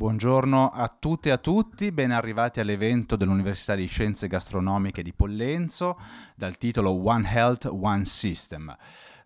Buongiorno a tutte e a tutti, ben arrivati all'evento dell'Università di Scienze Gastronomiche di Pollenzo dal titolo One Health, One System.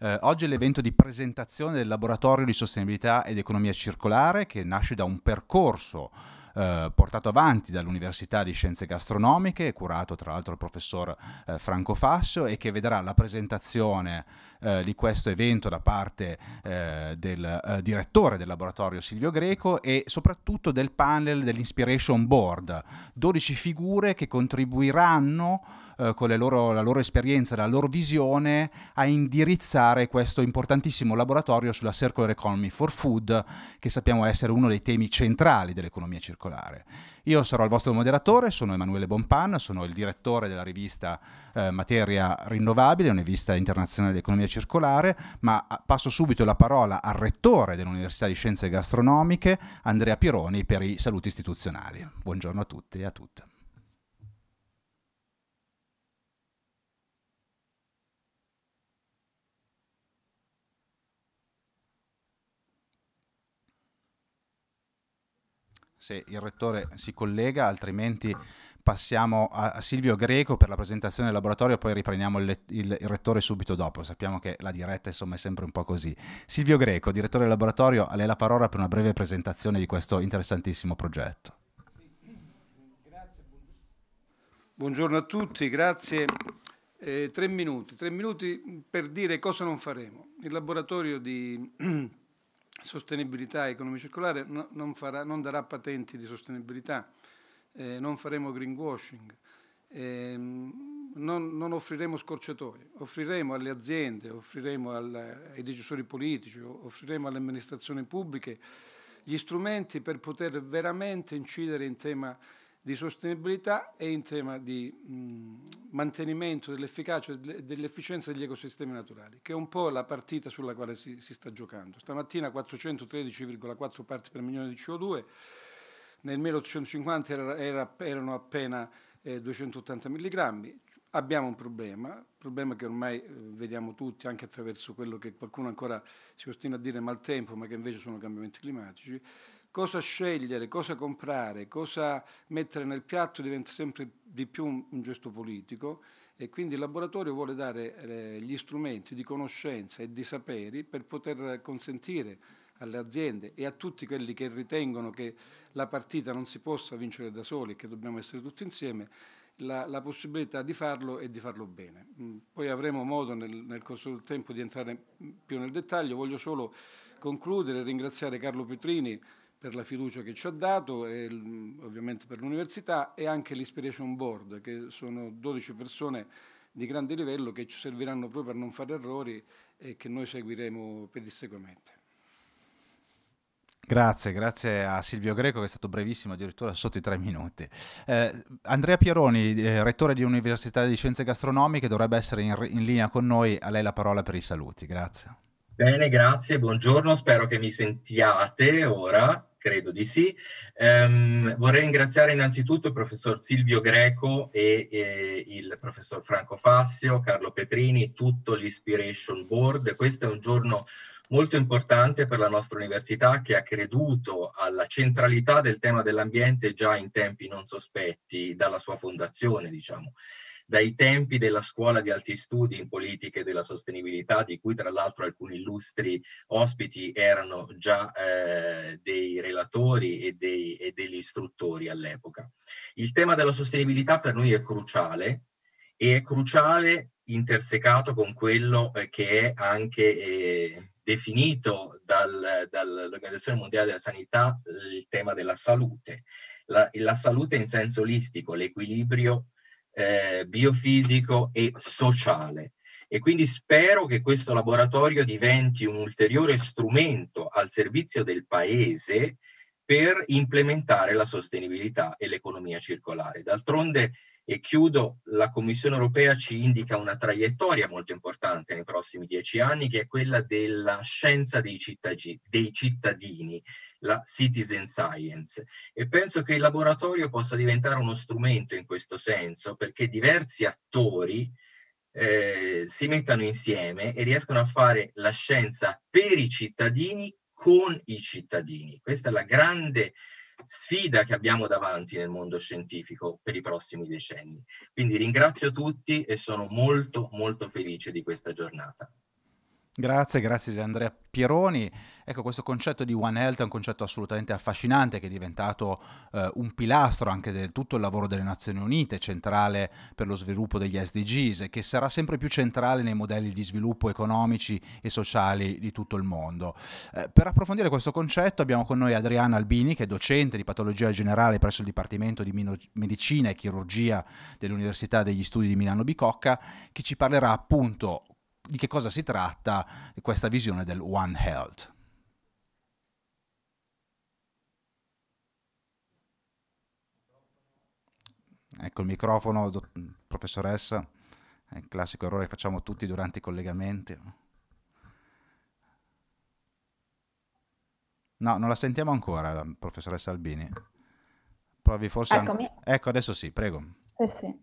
Eh, oggi è l'evento di presentazione del laboratorio di sostenibilità ed economia circolare che nasce da un percorso eh, portato avanti dall'Università di Scienze Gastronomiche, curato tra l'altro dal professor eh, Franco Fassio e che vedrà la presentazione eh, di questo evento da parte eh, del eh, direttore del laboratorio Silvio Greco e soprattutto del panel dell'Inspiration Board, 12 figure che contribuiranno eh, con loro, la loro esperienza, la loro visione a indirizzare questo importantissimo laboratorio sulla Circular Economy for Food, che sappiamo essere uno dei temi centrali dell'economia circolare. Io sarò il vostro moderatore, sono Emanuele Bonpan, sono il direttore della rivista eh, Materia Rinnovabile, una rivista internazionale di economia circolare, ma passo subito la parola al rettore dell'Università di Scienze Gastronomiche, Andrea Pironi, per i saluti istituzionali. Buongiorno a tutti e a tutte. se il rettore si collega, altrimenti passiamo a, Silvio Greco per la presentazione del laboratorio, poi riprendiamo il, il, il, rettore subito dopo. Sappiamo che la diretta insomma, è sempre un po' così. Silvio Greco, direttore del laboratorio, a lei la parola per una breve presentazione di questo interessantissimo progetto. Buongiorno a tutti, grazie. Eh, tre minuti, tre minuti per dire cosa non faremo. Il laboratorio di sostenibilità e economia circolare non, farà, non darà patenti di sostenibilità, eh, non faremo greenwashing, ehm, non, non, offriremo scorciatoie, offriremo alle aziende, offriremo al, ai decisori politici, offriremo alle amministrazioni pubbliche gli strumenti per poter veramente incidere in tema di sostenibilità e in tema di mh, mantenimento dell'efficacia e dell'efficienza degli ecosistemi naturali, che è un po' la partita sulla quale si, si sta giocando. Stamattina 413,4 parti per milione di CO2, nel 1850 era, era, erano appena eh, 280 mg. Abbiamo un problema, problema che ormai eh, vediamo tutti anche attraverso quello che qualcuno ancora si ostina a dire maltempo, ma che invece sono cambiamenti climatici. Cosa scegliere, cosa comprare, cosa mettere nel piatto diventa sempre di più un, un gesto politico e quindi il laboratorio vuole dare eh, gli strumenti di conoscenza e di saperi per poter consentire alle aziende e a tutti quelli che ritengono che la partita non si possa vincere da soli e che dobbiamo essere tutti insieme, la, la, possibilità di farlo e di farlo bene. Mm, poi avremo modo nel, nel corso del tempo di entrare più nel dettaglio, voglio solo concludere e ringraziare Carlo Petrini per la fiducia che ci ha dato, e, ovviamente per l'università e anche l'Inspiration Board, che sono 12 persone di grande livello che ci serviranno proprio per non fare errori e che noi seguiremo pedissequamente. Grazie, grazie a Silvio Greco che è stato brevissimo, addirittura sotto i tre minuti. Eh, Andrea Pieroni, eh, rettore di Università di Scienze Gastronomiche, dovrebbe essere in, in, linea con noi, a lei la parola per i saluti, grazie. Bene, grazie, buongiorno, spero che mi sentiate ora, credo di sì. Um, vorrei ringraziare innanzitutto il professor Silvio Greco e, e il professor Franco Fassio, Carlo Petrini, tutto l'Inspiration Board. Questo è un giorno molto importante per la nostra università che ha creduto alla centralità del tema dell'ambiente già in tempi non sospetti dalla sua fondazione, diciamo dai tempi della scuola di alti studi in politiche della sostenibilità, di cui tra l'altro alcuni illustri ospiti erano già eh, dei relatori e, dei, e degli istruttori all'epoca. Il tema della sostenibilità per noi è cruciale e è cruciale intersecato con quello eh, che è anche eh, definito dal, dall'Organizzazione Mondiale della Sanità il tema della salute. La, la salute in senso olistico, l'equilibrio eh, biofisico e sociale. E quindi spero che questo laboratorio diventi un ulteriore strumento al servizio del Paese per implementare la sostenibilità e l'economia circolare. D'altronde e chiudo, la Commissione europea ci indica una traiettoria molto importante nei prossimi dieci anni, che è quella della scienza dei, cittadini, dei cittadini la citizen science. E penso che il laboratorio possa diventare uno strumento in questo senso, perché diversi attori eh, si mettano insieme e riescono a fare la scienza per i cittadini con i cittadini. Questa è la grande sfida che abbiamo davanti nel mondo scientifico per i prossimi decenni. Quindi ringrazio tutti e sono molto molto felice di questa giornata. Grazie, grazie Andrea Pieroni. Ecco, questo concetto di One Health è un concetto assolutamente affascinante che è diventato eh, un pilastro anche del tutto il lavoro delle Nazioni Unite, centrale per lo sviluppo degli SDGs e che sarà sempre più centrale nei modelli di sviluppo economici e sociali di tutto il mondo. Eh, per approfondire questo concetto abbiamo con noi Adriana Albini, che è docente di patologia generale presso il Dipartimento di Mino- Medicina e Chirurgia dell'Università degli Studi di Milano Bicocca, che ci parlerà appunto di che cosa si tratta questa visione del One Health. Ecco il microfono, professoressa, è il classico errore che facciamo tutti durante i collegamenti. No, non la sentiamo ancora, professoressa Albini. Provi forse... Eccomi. ecco, adesso sì, prego. Eh sì, sì.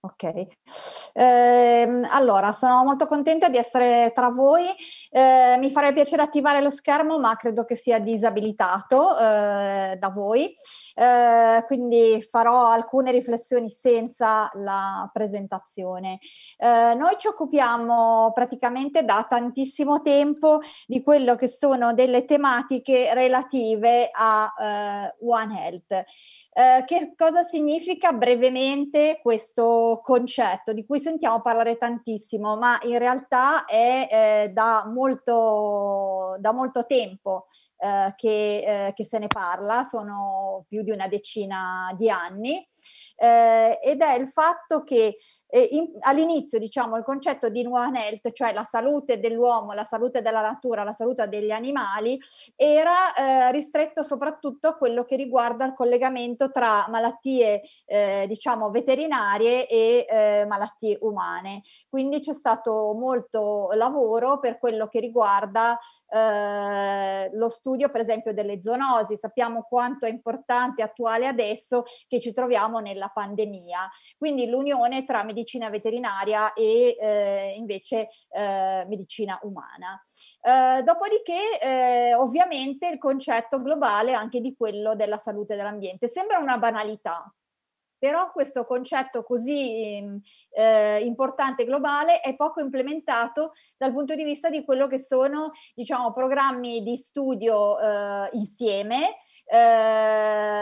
Ok, ehm, allora sono molto contenta di essere tra voi. Eh, mi farebbe piacere attivare lo schermo, ma credo che sia disabilitato eh, da voi. Eh, quindi farò alcune riflessioni senza la presentazione. Eh, noi ci occupiamo praticamente da tantissimo tempo di quello che sono delle tematiche relative a eh, One Health. Eh, che cosa significa brevemente questo concetto di cui sentiamo parlare tantissimo, ma in realtà è eh, da, molto, da, molto, tempo eh, che, eh, che, se ne parla, sono più di una decina di anni eh, ed è il fatto che eh, in, all'inizio diciamo il concetto di One Health, cioè la salute dell'uomo, la salute della natura, la salute degli animali, era eh, ristretto soprattutto a quello che riguarda il collegamento tra malattie eh, diciamo veterinarie e eh, malattie umane. Quindi c'è stato molto lavoro per quello che riguarda eh, lo studio per esempio delle zoonosi. Sappiamo quanto è importante e attuale adesso che ci troviamo viviamo nella pandemia. Quindi l'unione tra medicina veterinaria e eh, invece eh, medicina umana. Eh, dopodiché, eh, ovviamente, il concetto globale anche di quello della salute dell'ambiente. Sembra una banalità, però questo concetto così mm, eh, importante globale è poco implementato dal punto di vista di quello che sono diciamo, programmi di studio eh, insieme eh,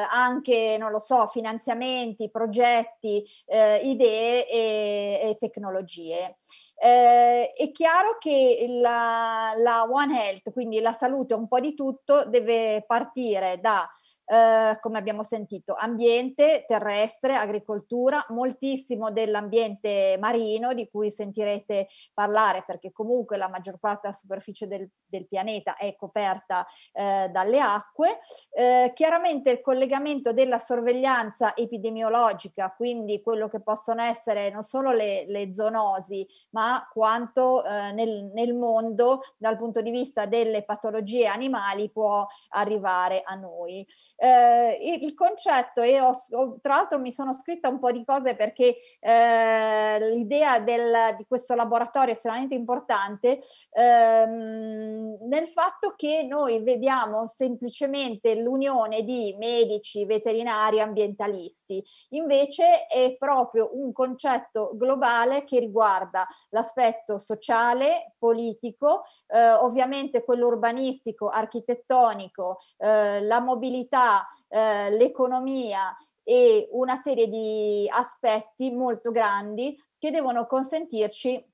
anche, non lo so, finanziamenti, progetti, eh, idee e, e tecnologie. Eh, è chiaro che la, la One Health, quindi la salute un po' di tutto, deve partire da eh, come abbiamo sentito, ambiente terrestre, agricoltura, moltissimo dell'ambiente marino di cui sentirete parlare perché comunque la maggior parte della superficie del, del pianeta è coperta eh, dalle acque. Eh, chiaramente il collegamento della sorveglianza epidemiologica, quindi quello che possono essere non solo le, le zoonosi, ma quanto eh, nel, nel mondo dal punto di vista delle patologie animali può arrivare a noi. Eh, il concetto, e ho, tra l'altro mi sono scritta un po' di cose perché eh, l'idea del, di questo laboratorio è estremamente importante, ehm, nel fatto che noi vediamo semplicemente l'unione di medici, veterinari, ambientalisti, invece è proprio un concetto globale che riguarda l'aspetto sociale, politico, eh, ovviamente quello urbanistico, architettonico, eh, la mobilità tra eh, l'economia e una serie di aspetti molto grandi che devono consentirci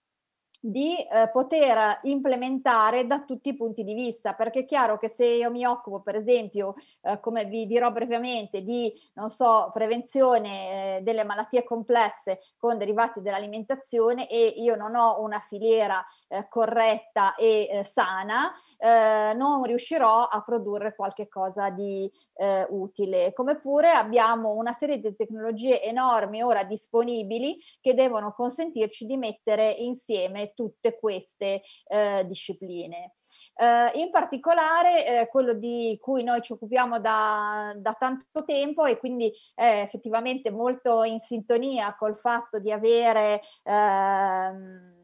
di eh, poter implementare da tutti i punti di vista, perché è chiaro che se io mi occupo, per esempio, eh, come vi dirò brevemente, di non so, prevenzione eh, delle malattie complesse con derivati dell'alimentazione e io non ho una filiera eh, corretta e eh, sana, eh, non riuscirò a produrre qualche cosa di utile. Come pure abbiamo una serie di tecnologie enormi ora disponibili che devono consentirci di mettere insieme tutte queste eh, discipline. Eh, in particolare eh, quello di cui noi ci occupiamo da, da tanto tempo e quindi effettivamente molto in sintonia col fatto di avere... Ehm,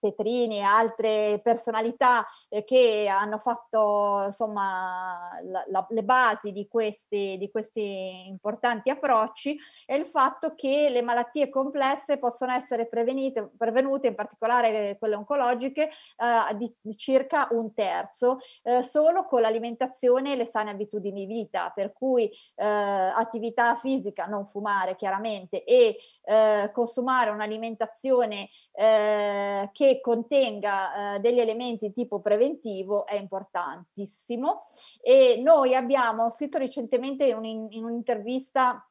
Petrini e altre personalità eh, che hanno fatto insomma la, la, le basi di questi, di questi importanti approcci è il fatto che le malattie complesse possono essere prevenite, prevenute, in particolare quelle oncologiche, eh, di, di, circa un terzo eh, solo con l'alimentazione e le sane abitudini di vita, per cui eh, attività fisica, non fumare chiaramente e eh, consumare un'alimentazione eh, che che contenga eh, degli elementi di tipo preventivo è importantissimo e noi abbiamo scritto recentemente in, un, in un'intervista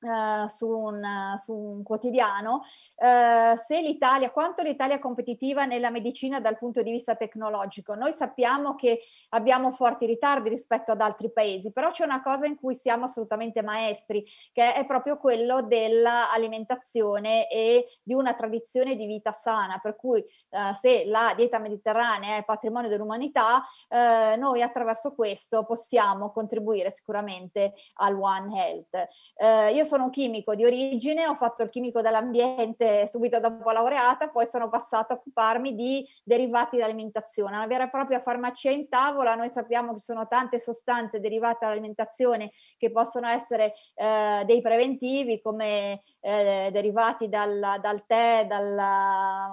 Uh, su, un, uh, su, un, quotidiano, uh, se l'Italia, quanto l'Italia è competitiva nella medicina dal punto di vista tecnologico. Noi sappiamo che abbiamo forti ritardi rispetto ad altri paesi, però c'è una cosa in cui siamo assolutamente maestri, che è proprio quello dell'alimentazione e di una tradizione di vita sana, per cui eh, se la dieta mediterranea è patrimonio dell'umanità, noi attraverso questo possiamo contribuire sicuramente al One Health. io sono chimico di origine, ho fatto il chimico dell'ambiente subito dopo laureata, poi sono passata a occuparmi di derivati dall'alimentazione, una vera e propria farmacia in tavola, noi sappiamo che ci sono tante sostanze derivate dall'alimentazione che possono essere eh, dei preventivi come eh, derivati dal, dal tè, dal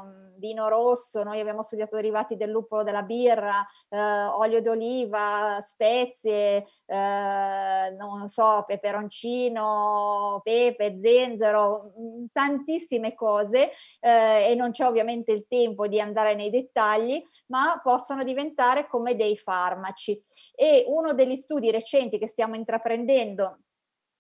mm, vino rosso, noi abbiamo studiato derivati del luppolo, della birra, eh, olio d'oliva, spezie, eh, non so, peperoncino, sono pepe, zenzero, mm, tantissime cose eh, e non c'è ovviamente il tempo di andare nei dettagli, ma possono diventare come dei farmaci. E uno degli studi recenti che stiamo intraprendendo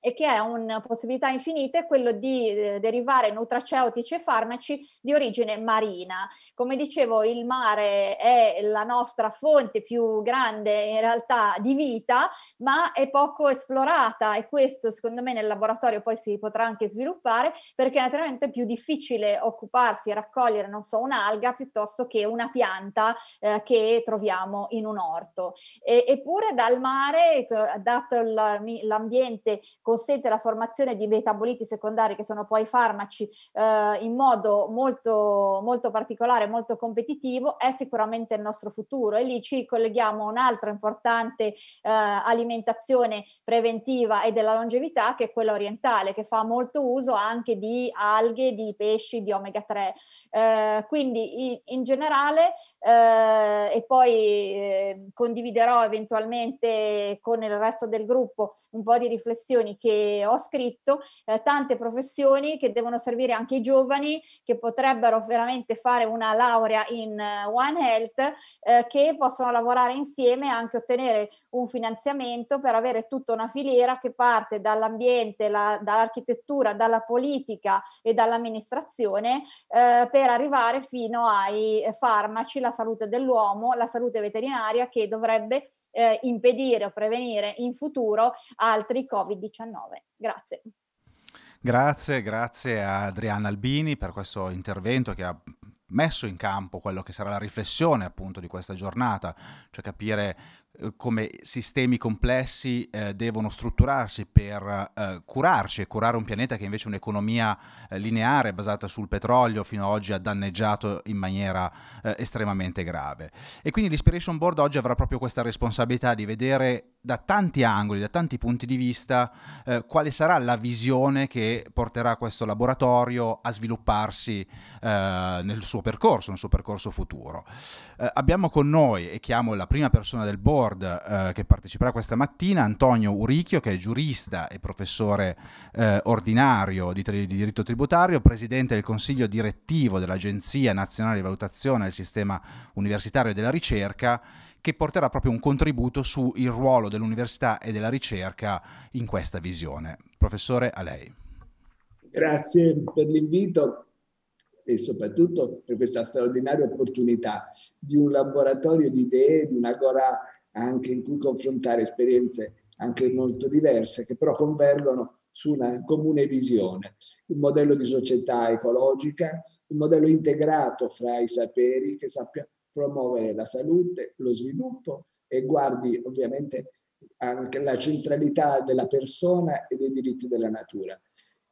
e che è una possibilità infinita, è quello di eh, derivare nutraceutici e farmaci di origine marina. Come dicevo, il mare è la nostra fonte più grande in realtà di vita, ma è poco esplorata e questo secondo me nel laboratorio poi si potrà anche sviluppare perché naturalmente è più difficile occuparsi e raccogliere, non so, un'alga piuttosto che una pianta eh, che troviamo in un orto. E, eppure dal mare, ecco, dato l'ambiente con consente la formazione di metaboliti secondari che sono poi farmaci eh, in modo molto, molto particolare, molto competitivo, è sicuramente il nostro futuro e lì ci colleghiamo a un'altra importante eh, alimentazione preventiva e della longevità che è quella orientale che fa molto uso anche di alghe, di pesci, di omega 3. Eh, quindi in generale eh, e poi eh, condividerò eventualmente con il resto del gruppo un po' di riflessioni che ho scritto, eh, tante professioni che devono servire anche ai giovani che potrebbero veramente fare una laurea in eh, One Health, eh, che possono lavorare insieme e anche ottenere un finanziamento per avere tutta una filiera che parte dall'ambiente, la, dall'architettura, dalla politica e dall'amministrazione eh, per arrivare fino ai eh, farmaci, la salute dell'uomo, la salute veterinaria che dovrebbe eh, impedire o prevenire in futuro altri Covid-19. Grazie. Grazie, grazie a Adriana Albini per questo intervento che ha messo in campo quello che sarà la riflessione appunto di questa giornata, cioè capire eh, come sistemi complessi eh, devono strutturarsi per eh, curarci e curare un pianeta che invece un'economia eh, lineare basata sul petrolio fino ad oggi ha danneggiato in maniera eh, estremamente grave. E quindi l'Inspiration Board oggi avrà proprio questa responsabilità di vedere da tanti angoli, da tanti punti di vista, eh, quale sarà la visione che porterà questo laboratorio a svilupparsi nel suo percorso, nel suo percorso futuro. abbiamo con noi, e chiamo la prima persona del board, board eh, che parteciperà questa mattina Antonio Uricchio, che è giurista e professore eh, ordinario di, tri- di, diritto tributario, presidente del consiglio direttivo dell'Agenzia Nazionale di Valutazione del Sistema Universitario e della Ricerca, che porterà proprio un contributo sul ruolo dell'università e della ricerca in questa visione. Professore, a lei. Grazie per l'invito e soprattutto per questa straordinaria opportunità di un laboratorio di idee, di un'agora anche in cui confrontare esperienze anche molto diverse, che però convergono su una comune visione, un modello di società ecologica, un modello integrato fra i saperi che sappia promuovere la salute, lo sviluppo e guardi ovviamente anche la centralità della persona e dei diritti della natura.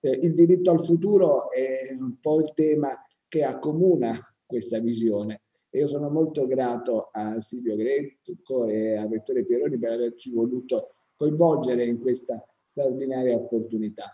Eh, il diritto al futuro è un po' il tema che accomuna questa visione io sono molto grato a Silvio Greco e a Vettore Pieroni per averci voluto coinvolgere in questa straordinaria opportunità.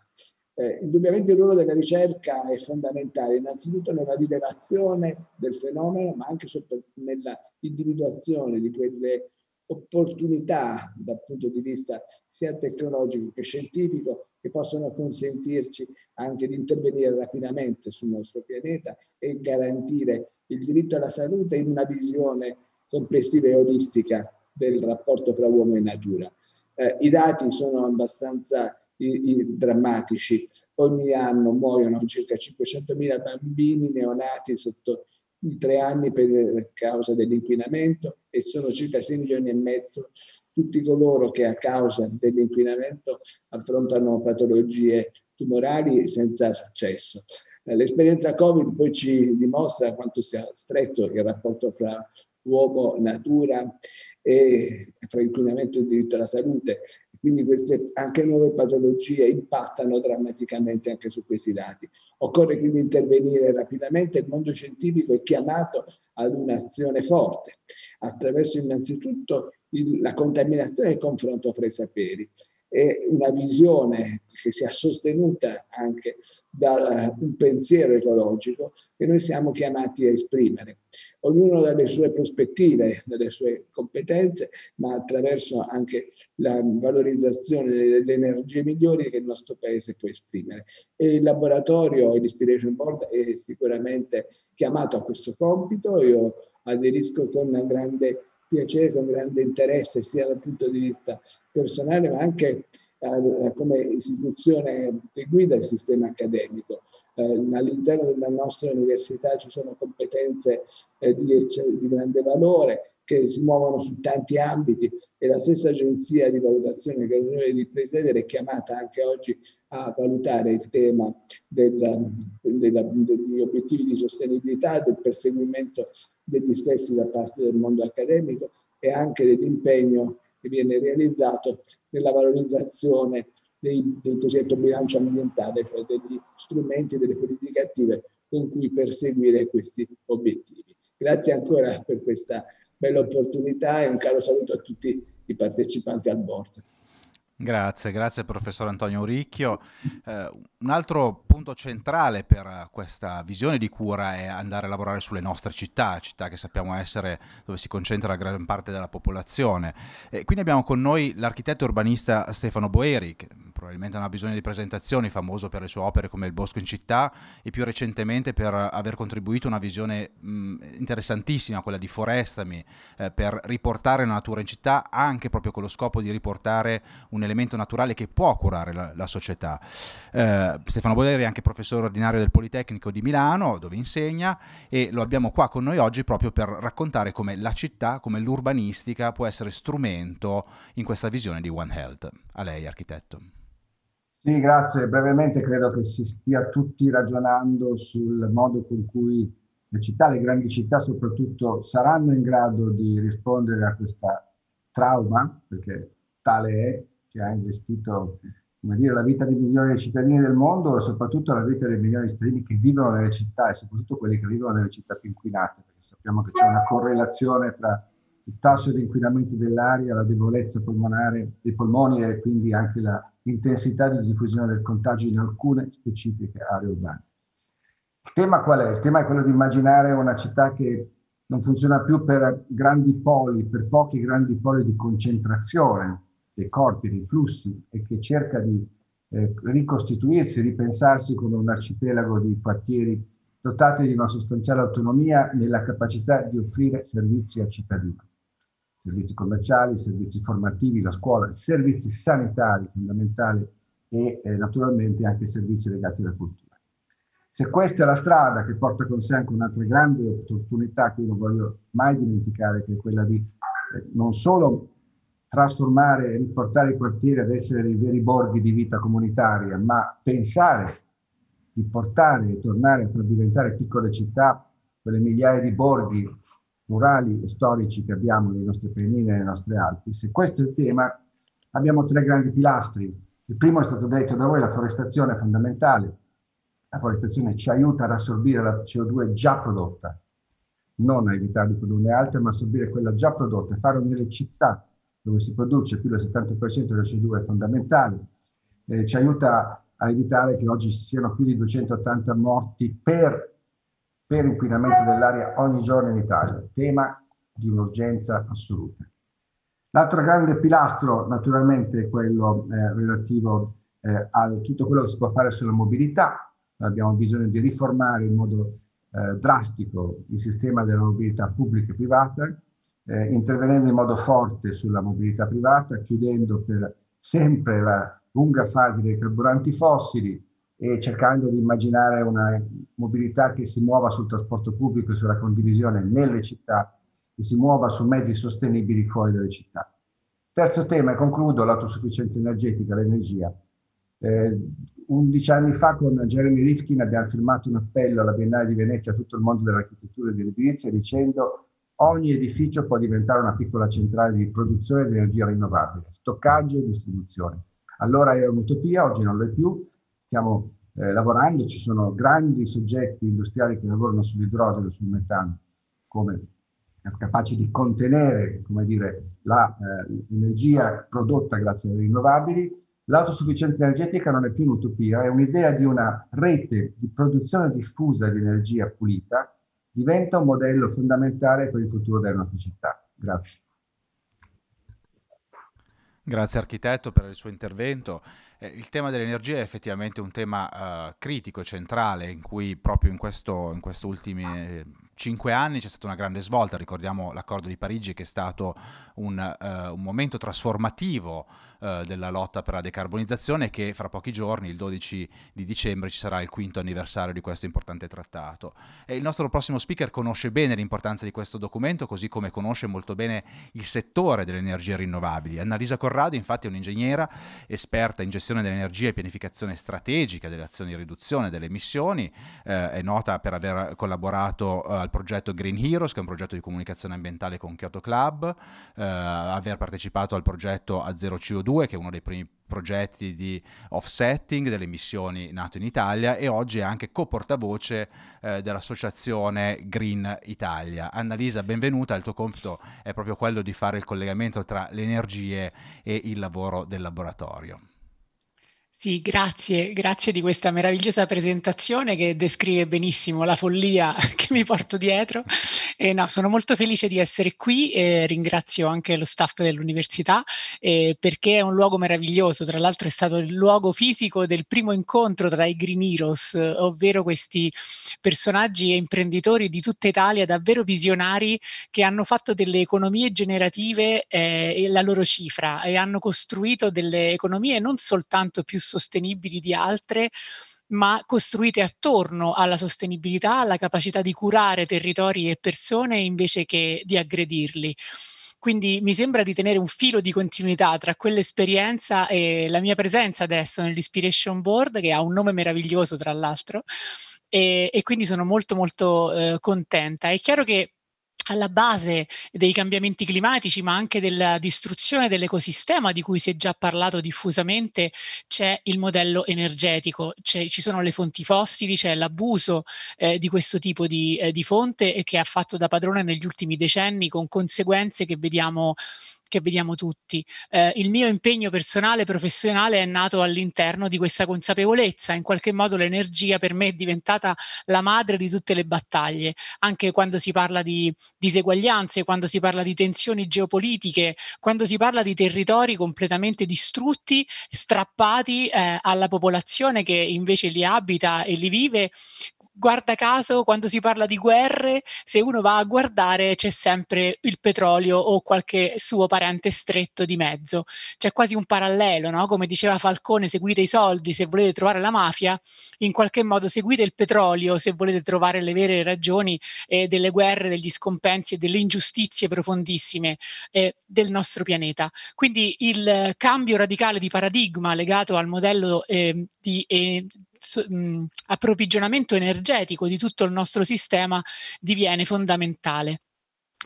Eh, indubbiamente il ruolo della ricerca è fondamentale, innanzitutto nella rilevazione del fenomeno, ma anche nella individuazione di quelle opportunità dal punto di vista sia tecnologico che scientifico che possono consentirci anche di intervenire rapidamente sul nostro pianeta e garantire il diritto alla salute in una visione complessiva e olistica del rapporto fra uomo e natura. Eh, I dati sono abbastanza i, i drammatici. Ogni anno muoiono circa 500.000 bambini neonati sotto i tre anni per causa dell'inquinamento e sono circa 6 milioni e mezzo tutti coloro che a causa dell'inquinamento affrontano patologie tumorali senza successo. Eh, l'esperienza Covid poi ci dimostra quanto sia stretto il rapporto fra uomo, natura e fra inquinamento e diritto alla salute. Quindi queste anche nuove patologie impattano drammaticamente anche su questi dati. Occorre quindi intervenire rapidamente, il mondo scientifico è chiamato ad un'azione forte, attraverso innanzitutto la contaminazione e il confronto fra i saperi e una visione che sia sostenuta anche da un pensiero ecologico che noi siamo chiamati a esprimere, ognuno dalle sue prospettive, dalle sue competenze, ma attraverso anche la valorizzazione delle energie migliori che il nostro paese può esprimere. E il laboratorio e l'Inspiration Board è sicuramente chiamato a questo compito, io aderisco con grande piacere, con grande interesse, sia dal punto di vista personale, ma anche eh, come istituzione che guida il sistema accademico. Eh, all'interno della nostra università ci sono competenze eh, di, di grande valore, che si muovono su tanti ambiti e la stessa agenzia di valutazione che è l'Unione di Presiedere è chiamata anche oggi a valutare il tema della, della, degli obiettivi di sostenibilità, del perseguimento degli stessi da parte del mondo accademico e anche dell'impegno che viene realizzato nella valorizzazione dei, del cosiddetto bilancio ambientale, cioè degli strumenti, e delle politiche attive con cui perseguire questi obiettivi. Grazie ancora per questa bella opportunità e un caro saluto a tutti i partecipanti al board. Grazie, grazie professor Antonio Uricchio. Eh, un altro punto centrale per questa visione di cura è andare a lavorare sulle nostre città, città che sappiamo essere dove si concentra la gran parte della popolazione. Eh, quindi abbiamo con noi l'architetto urbanista Stefano Boeri, che probabilmente non ha bisogno di presentazioni, famoso per le sue opere come Il Bosco in città e più recentemente per aver contribuito a una visione mh, interessantissima, quella di Forestami, eh, per riportare la natura in città anche proprio con lo scopo di riportare un elemento naturale che può curare la, la società. Eh, Stefano Boderi è anche professore ordinario del Politecnico di Milano, dove insegna, e lo abbiamo qua con noi oggi proprio per raccontare come la città, come l'urbanistica può essere strumento in questa visione di One Health. A lei, architetto. Sì, grazie. Brevemente credo che si stia tutti ragionando sul modo con cui le città, le grandi città soprattutto, saranno in grado di rispondere a questa trauma, perché tale è, che ha investito come dire, la vita di milioni di cittadini del mondo e soprattutto la vita dei milioni di cittadini che vivono nelle città e soprattutto quelli che vivono nelle città più inquinate, perché sappiamo che c'è una correlazione tra il tasso di inquinamento dell'aria, la debolezza polmonare dei polmoni e quindi anche la intensità di diffusione del contagio in alcune specifiche aree urbane. Il tema qual è? Il tema è quello di immaginare una città che non funziona più per grandi poli, per pochi grandi poli di concentrazione dei corpi, dei flussi e che cerca di eh, ricostituirsi, ripensarsi come un arcipelago di quartieri dotati di una sostanziale autonomia nella capacità di offrire servizi al cittadino servizi commerciali, servizi formativi, la scuola, servizi sanitari fondamentali e eh, naturalmente anche servizi legati alla cultura. Se questa è la strada che porta con sé anche un'altra grande opportunità che io non voglio mai dimenticare, che è quella di eh, non solo trasformare e riportare i quartieri ad essere dei veri borghi di vita comunitaria, ma pensare di portare e tornare a diventare piccole città quelle migliaia di borghi rurali e storici che abbiamo nelle nostre Pennini e nelle nostre Alpi, se questo è il tema, abbiamo tre grandi pilastri. Il primo è stato detto da voi, la forestazione è fondamentale. La forestazione ci aiuta ad assorbire la CO2 già prodotta, non a evitare di produrre altre, ma assorbire quella già prodotta, farlo nelle città dove si produce più del 70% della CO2 è fondamentale. Eh, ci aiuta a evitare che oggi ci siano più di 280 morti per per inquinamento dell'aria ogni giorno in Italia, tema di un'urgenza assoluta. L'altro grande pilastro naturalmente è quello eh, relativo eh, a tutto quello che si può fare sulla mobilità, abbiamo bisogno di riformare in modo eh, drastico il sistema della mobilità pubblica e privata, eh, intervenendo in modo forte sulla mobilità privata, chiudendo per sempre la lunga fase dei carburanti fossili, e cercando di immaginare una mobilità che si muova sul trasporto pubblico e sulla condivisione nelle città, che si muova su mezzi sostenibili fuori dalle città. Terzo tema, e concludo, l'autosufficienza energetica, l'energia. Eh, 11 anni fa con Jeremy Rifkin abbiamo firmato un appello alla Biennale di Venezia a tutto il mondo dell'architettura e dell'edilizia dicendo ogni edificio può diventare una piccola centrale di produzione di energia rinnovabile, stoccaggio e distribuzione. Allora era un'utopia, oggi non lo è più, stiamo eh, lavorando, ci sono grandi soggetti industriali che lavorano sull'idrogeno sul metano come capaci di contenere eh, l'energia eh, prodotta grazie alle rinnovabili. L'autosufficienza energetica non è più un'utopia, è un'idea di una rete di produzione diffusa di energia pulita, diventa un modello fondamentale per il futuro della nostra città. Grazie. Grazie architetto per il suo intervento. Eh, il tema dell'energia è effettivamente un tema eh, critico, centrale, in cui proprio in, questo, in questi ultimi eh, cinque anni c'è stata una grande svolta. Ricordiamo l'accordo di Parigi che è stato un, eh, un momento trasformativo eh, della lotta per la decarbonizzazione e che fra pochi giorni, il 12 di dicembre, ci sarà il quinto anniversario di questo importante trattato. E il nostro prossimo speaker conosce bene l'importanza di questo documento, così come conosce molto bene il settore delle energie rinnovabili. Annalisa Corrado infatti è un'ingegnera esperta in gestione gestione dell'energia e pianificazione strategica delle azioni di riduzione delle emissioni, eh, è nota per aver collaborato eh, al progetto Green Heroes, che è un progetto di comunicazione ambientale con Kyoto Club, eh, aver partecipato al progetto A Zero CO2, che è uno dei primi progetti di offsetting delle emissioni nato in Italia e oggi è anche coportavoce eh, dell'associazione Green Italia. Annalisa, benvenuta, il tuo compito è proprio quello di fare il collegamento tra le energie e il lavoro del laboratorio. Sì, grazie, grazie di questa meravigliosa presentazione che descrive benissimo la follia che mi porto dietro. Eh, no, sono molto felice di essere qui e ringrazio anche lo staff dell'università eh, perché è un luogo meraviglioso. Tra l'altro è stato il luogo fisico del primo incontro tra i Green Heroes, ovvero questi personaggi e imprenditori di tutta Italia davvero visionari che hanno fatto delle economie generative eh, la loro cifra e hanno costruito delle economie non soltanto più sostenibili di altre, ma costruite attorno alla sostenibilità, alla capacità di curare territori e persone invece che di aggredirli. Quindi mi sembra di tenere un filo di continuità tra quell'esperienza e la mia presenza adesso nell'Inspiration Board, che ha un nome meraviglioso tra l'altro, e, e quindi sono molto molto eh, contenta. È chiaro che alla base dei cambiamenti climatici, ma anche della distruzione dell'ecosistema di cui si è già parlato diffusamente, c'è il modello energetico, c'è, ci sono le fonti fossili, c'è l'abuso eh, di questo tipo di, eh, di fonte che ha fatto da padrone negli ultimi decenni con conseguenze che vediamo che vediamo tutti. Eh, il mio impegno personale e professionale è nato all'interno di questa consapevolezza, in qualche modo l'energia per me è diventata la madre di tutte le battaglie, anche quando si parla di diseguaglianze, quando si parla di tensioni geopolitiche, quando si parla di territori completamente distrutti, strappati eh, alla popolazione che invece li abita e li vive, guarda caso quando si parla di guerre, se uno va a guardare c'è sempre il petrolio o qualche suo parente stretto di mezzo. C'è quasi un parallelo, no? Come diceva Falcone, seguite i soldi se volete trovare la mafia, in qualche modo seguite il petrolio se volete trovare le vere ragioni eh, delle guerre, degli scompensi e delle ingiustizie profondissime eh, del nostro pianeta. Quindi il cambio radicale di paradigma legato al modello ehm, eh, di, approvvigionamento energetico di tutto il nostro sistema diviene fondamentale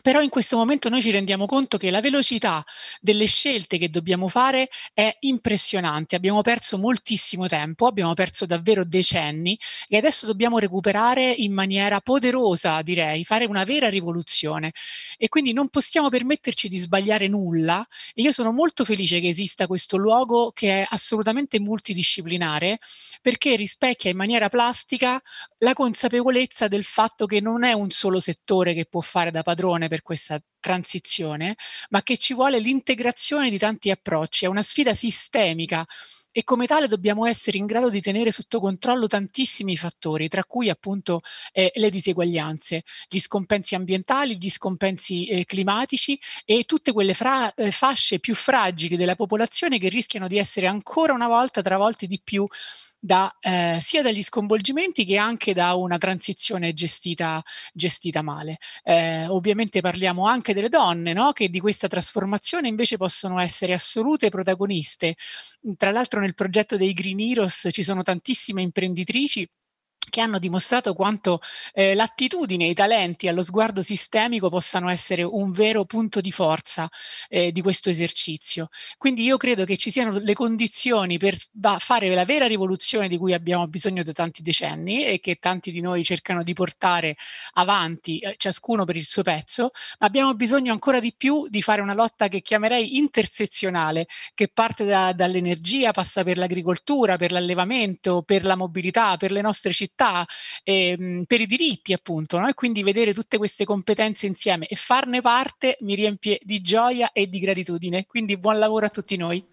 però in questo momento noi ci rendiamo conto che la velocità delle scelte che dobbiamo fare è impressionante. Abbiamo perso moltissimo tempo, abbiamo perso davvero decenni e adesso dobbiamo recuperare in maniera poderosa, direi, fare una vera rivoluzione. E quindi non possiamo permetterci di sbagliare nulla e io sono molto felice che esista questo luogo che è assolutamente multidisciplinare perché rispecchia in maniera plastica la consapevolezza del fatto che non è un solo settore che può fare da padrone per questa transizione, ma che ci vuole l'integrazione di tanti approcci, è una sfida sistemica e come tale dobbiamo essere in grado di tenere sotto controllo tantissimi fattori, tra cui appunto eh, le diseguaglianze, gli scompensi ambientali, gli scompensi eh, climatici e tutte quelle fra, eh, fasce più fragili della popolazione che rischiano di essere ancora una volta travolte di più da, eh, sia dagli sconvolgimenti che anche da una transizione gestita, gestita male. Eh, ovviamente parliamo anche delle donne, no? che di questa trasformazione invece possono essere assolute protagoniste. Tra l'altro nel progetto dei Green Heroes ci sono tantissime imprenditrici che hanno dimostrato quanto eh, l'attitudine, i talenti allo sguardo sistemico possano essere un vero punto di forza eh, di questo esercizio. Quindi io credo che ci siano le condizioni per fare la vera rivoluzione di cui abbiamo bisogno da tanti decenni e che tanti di noi cercano di portare avanti, eh, ciascuno per il suo pezzo, ma abbiamo bisogno ancora di più di fare una lotta che chiamerei intersezionale, che parte da, dall'energia, passa per l'agricoltura, per l'allevamento, per la mobilità, per le nostre città libertà, ehm, per i diritti appunto, no? e quindi vedere tutte queste competenze insieme e farne parte mi riempie di gioia e di gratitudine. Quindi buon lavoro a tutti noi.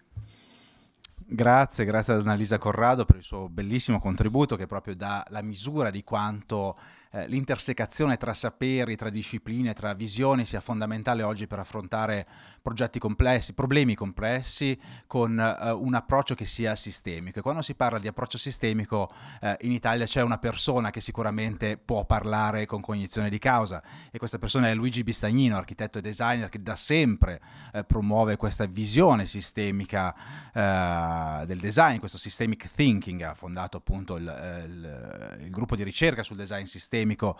Grazie, grazie ad Annalisa Corrado per il suo bellissimo contributo che proprio dà la misura di quanto eh, l'intersecazione tra saperi, tra discipline, tra visioni sia fondamentale oggi per affrontare progetti complessi, problemi complessi con eh, un approccio che sia sistemico. E quando si parla di approccio sistemico eh, in Italia c'è una persona che sicuramente può parlare con cognizione di causa e questa persona è Luigi Bistagnino, architetto e designer che da sempre eh, promuove questa visione sistemica eh, del design, questo systemic thinking, ha fondato appunto il, il, il gruppo di ricerca sul design sistemico accademico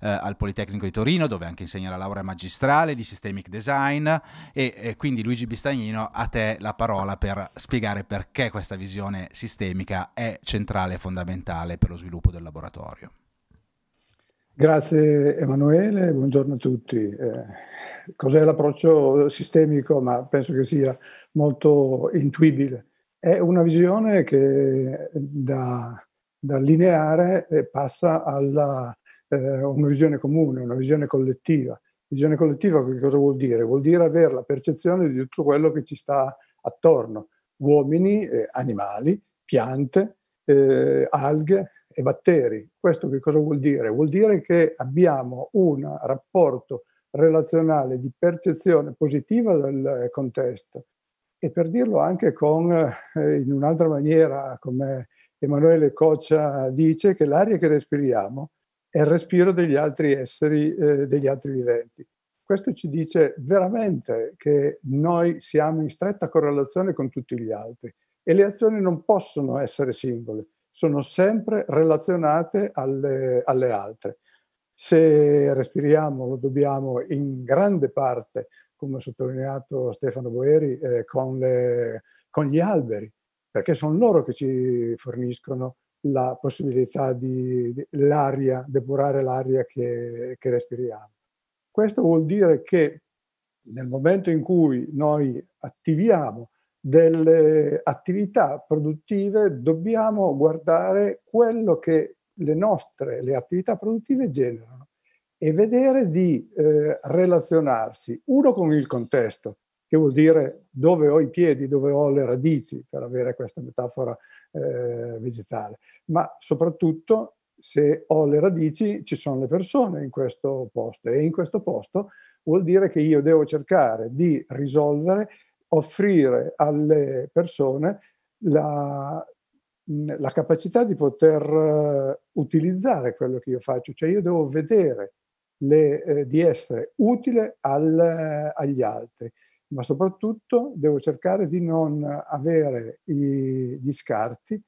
eh, al Politecnico di Torino, dove anche insegna la laurea magistrale di Systemic Design. E, e quindi Luigi Bistagnino, a te la parola per spiegare perché questa visione sistemica è centrale e fondamentale per lo sviluppo del laboratorio. Grazie Emanuele, buongiorno a tutti. Eh, cos'è l'approccio sistemico? Ma penso che sia molto intuibile. È una visione che da, da lineare eh, passa alla eh, una visione comune, una visione collettiva. Visione collettiva che cosa vuol dire? Vuol dire avere la percezione di tutto quello che ci sta attorno, uomini, eh, animali, piante, eh, alghe e batteri. Questo che cosa vuol dire? Vuol dire che abbiamo un rapporto relazionale di percezione positiva del contesto e per dirlo anche con, eh, in un'altra maniera, come Emanuele Coccia dice, che l'aria che respiriamo è il respiro degli altri esseri, eh, degli altri viventi. Questo ci dice veramente che noi siamo in stretta correlazione con tutti gli altri e le azioni non possono essere singole, sono sempre relazionate alle, alle altre. Se respiriamo lo dobbiamo in grande parte, come ha sottolineato Stefano Boeri, eh, con, le, con gli alberi, perché sono loro che ci forniscono la possibilità di, di l'aria, depurare l'aria che, che respiriamo. Questo vuol dire che nel momento in cui noi attiviamo delle attività produttive dobbiamo guardare quello che le nostre le attività produttive generano e vedere di eh, relazionarsi uno con il contesto che vuol dire dove ho i piedi, dove ho le radici, per avere questa metafora eh, vegetale, ma soprattutto se ho le radici ci sono le persone in questo posto e in questo posto vuol dire che io devo cercare di risolvere, offrire alle persone la, mm, la capacità di poter eh, utilizzare quello che io faccio, cioè io devo vedere le, eh, di essere utile al, eh, agli altri ma soprattutto devo cercare di non avere i, gli scarti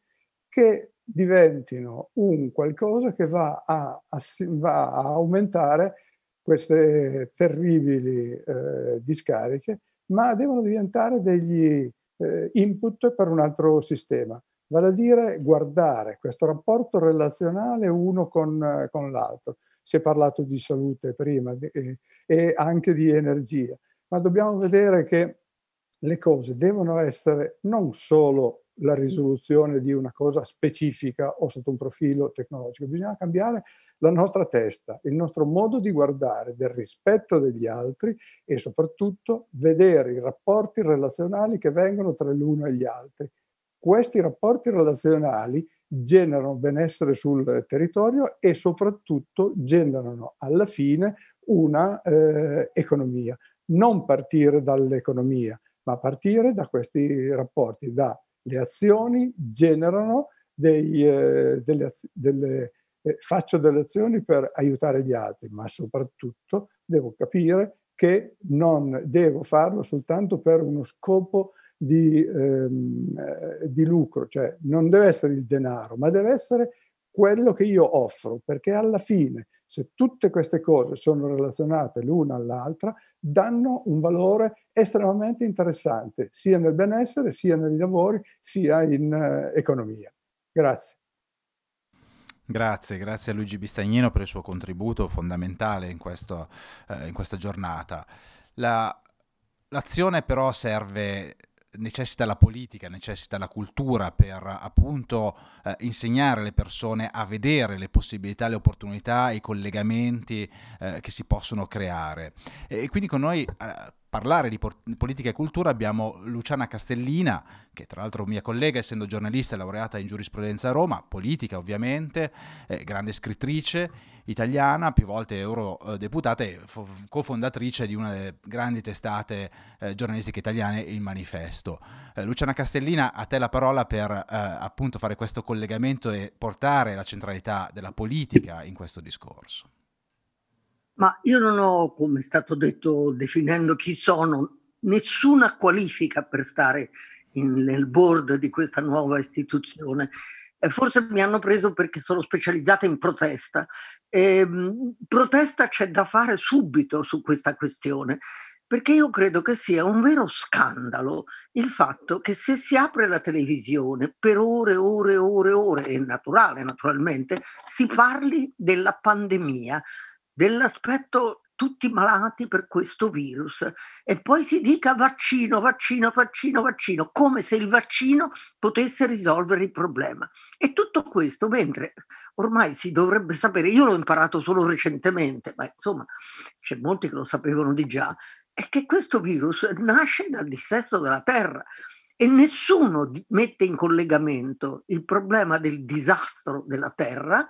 che diventino un qualcosa che va a, a, va a aumentare queste terribili eh, discariche, ma devono diventare degli eh, input per un altro sistema. Vale a dire guardare questo rapporto relazionale uno con, con l'altro. Si è parlato di salute prima di, eh, e anche di energia ma dobbiamo vedere che le cose devono essere non solo la risoluzione di una cosa specifica o sotto un profilo tecnologico, bisogna cambiare la nostra testa, il nostro modo di guardare, del rispetto degli altri e soprattutto vedere i rapporti relazionali che vengono tra l'uno e gli altri. Questi rapporti relazionali generano benessere sul territorio e soprattutto generano alla fine una eh, economia non partire dall'economia, ma partire da questi rapporti, da le azioni generano dei, eh, delle, delle, eh, faccio delle azioni per aiutare gli altri, ma soprattutto devo capire che non devo farlo soltanto per uno scopo di, ehm, eh, di lucro, cioè non deve essere il denaro, ma deve essere quello che io offro, perché alla fine, se tutte queste cose sono relazionate l'una all'altra, danno un valore estremamente interessante sia nel benessere, sia nei lavori, sia in eh, economia. Grazie. Grazie, grazie a Luigi Bistagnino per il suo contributo fondamentale in, questo, eh, in questa giornata. La, l'azione però serve necessita la politica, necessita la cultura per appunto eh, insegnare le persone a vedere le possibilità, le opportunità, i collegamenti eh, che si possono creare. E, e quindi con noi eh, parlare di politica e cultura abbiamo Luciana Castellina, che tra l'altro mia collega, essendo giornalista e laureata in giurisprudenza a Roma, politica ovviamente, eh, grande scrittrice italiana, più volte eurodeputata e fo- cofondatrice di una delle grandi testate eh, giornalistiche italiane, Il Manifesto. Eh, Luciana Castellina, a te la parola per eh, appunto fare questo collegamento e portare la centralità della politica in questo discorso. Ma io non ho, come è stato detto definendo chi sono, nessuna qualifica per stare in, nel board di questa nuova istituzione. Eh, forse mi hanno preso perché sono specializzata in protesta. Eh, protesta c'è da fare subito su questa questione, perché io credo che sia un vero scandalo il fatto che se si apre la televisione per ore, ore, ore, ore, è naturale naturalmente, si parli della pandemia dell'aspetto tutti malati per questo virus e poi si dica vaccino, vaccino, vaccino, vaccino, come se il vaccino potesse risolvere il problema. E tutto questo mentre ormai si dovrebbe sapere, io l'ho imparato solo recentemente, ma insomma c'è molti che lo sapevano di già, è che questo virus nasce dal dissesto della Terra e nessuno mette in collegamento il problema del disastro della Terra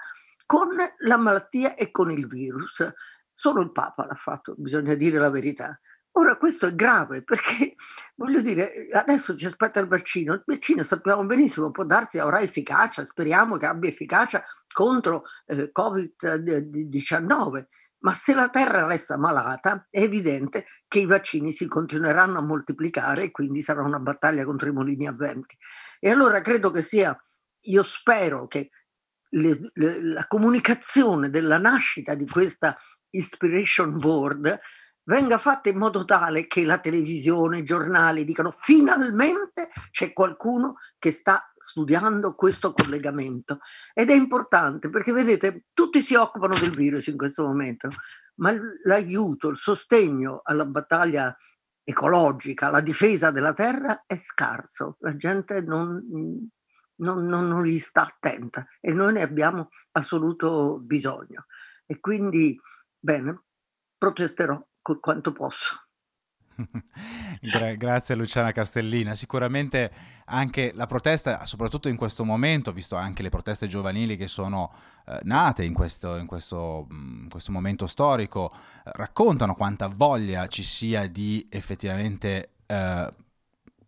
con la malattia e con il virus. Solo il Papa l'ha fatto, bisogna dire la verità. Ora questo è grave perché, voglio dire, adesso ci aspetta il vaccino, il vaccino sappiamo benissimo, può darsi avrà efficacia, speriamo che abbia efficacia contro eh, Covid-19, ma se la Terra resta malata è evidente che i vaccini si continueranno a moltiplicare e quindi sarà una battaglia contro i mulini a venti. E allora credo che sia, io spero che le, le, la comunicazione della nascita di questa inspiration board venga fatta in modo tale che la televisione, i giornali dicano finalmente c'è qualcuno che sta studiando questo collegamento. Ed è importante perché vedete, tutti si occupano del virus in questo momento, ma l'aiuto, il sostegno alla battaglia ecologica, alla difesa della terra è scarso, la gente non, non, non, non gli sta attenta e noi ne abbiamo assoluto bisogno. E quindi, bene, protesterò quanto posso. Gra- grazie Luciana Castellina. Sicuramente anche la protesta, soprattutto in questo momento, visto anche le proteste giovanili che sono eh, nate in questo, in, questo, mm, in questo, momento storico, eh, raccontano quanta voglia ci sia di effettivamente eh,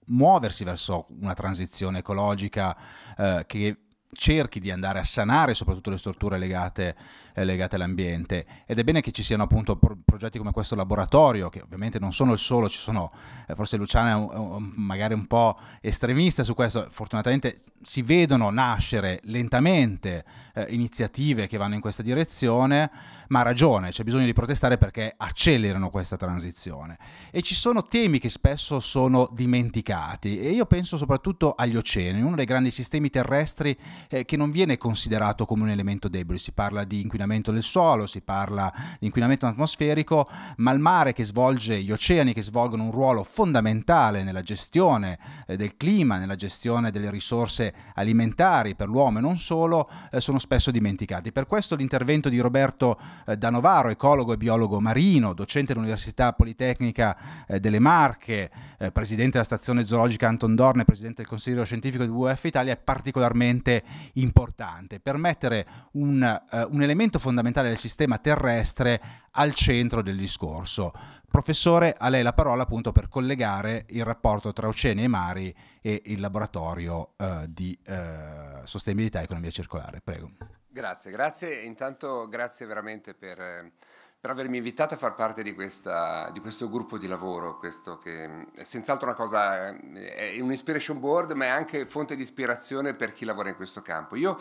muoversi verso una transizione ecologica eh, che cerchi di andare a sanare soprattutto le strutture legate, eh, legate, all'ambiente ed è bene che ci siano appunto pro- progetti come questo laboratorio che ovviamente non sono il solo ci sono eh, forse Luciana è un, un, magari un po' estremista su questo fortunatamente si vedono nascere lentamente eh, iniziative che vanno in questa direzione ma ha ragione c'è bisogno di protestare perché accelerano questa transizione e ci sono temi che spesso sono dimenticati e io penso soprattutto agli oceani uno dei grandi sistemi terrestri eh, che non viene considerato come un elemento debole, si parla di inquinamento del suolo, si parla di inquinamento atmosferico, ma il mare che svolge, gli oceani che svolgono un ruolo fondamentale nella gestione eh, del clima, nella gestione delle risorse alimentari per l'uomo e non solo, eh, sono spesso dimenticati. Per questo l'intervento di Roberto eh, da Novaro, ecologo e biologo marino, docente all'Università Politecnica eh, delle Marche, eh, presidente della stazione zoologica Anton Dorne, presidente del Consiglio Scientifico di WWF Italia, è particolarmente importante per mettere un, uh, un elemento fondamentale del sistema terrestre al centro del discorso. Professore, a lei la parola appunto per collegare il rapporto tra oceani e mari e il laboratorio uh, di uh, sostenibilità e economia circolare. Prego. Grazie, grazie. Intanto grazie veramente per per avermi invitato a far parte di, questa, di questo gruppo di lavoro, questo che è eh, senz'altro una cosa, eh, è un inspiration board, ma è anche fonte di ispirazione per chi lavora in questo campo. Io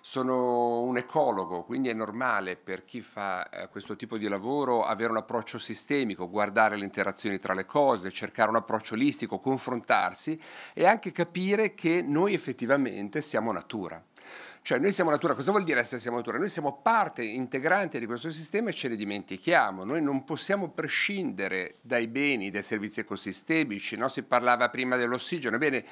sono un ecologo, quindi è normale per chi fa eh, questo tipo di lavoro avere un approccio sistemico, guardare le interazioni tra le cose, cercare un approccio olistico, confrontarsi e anche capire che noi effettivamente siamo natura. Cioè noi siamo natura, cosa vuol dire essere siamo natura? Noi siamo parte integrante di questo sistema e ce ne dimentichiamo, noi non possiamo prescindere dai beni, dai servizi ecosistemici, no? si parlava prima dell'ossigeno, bene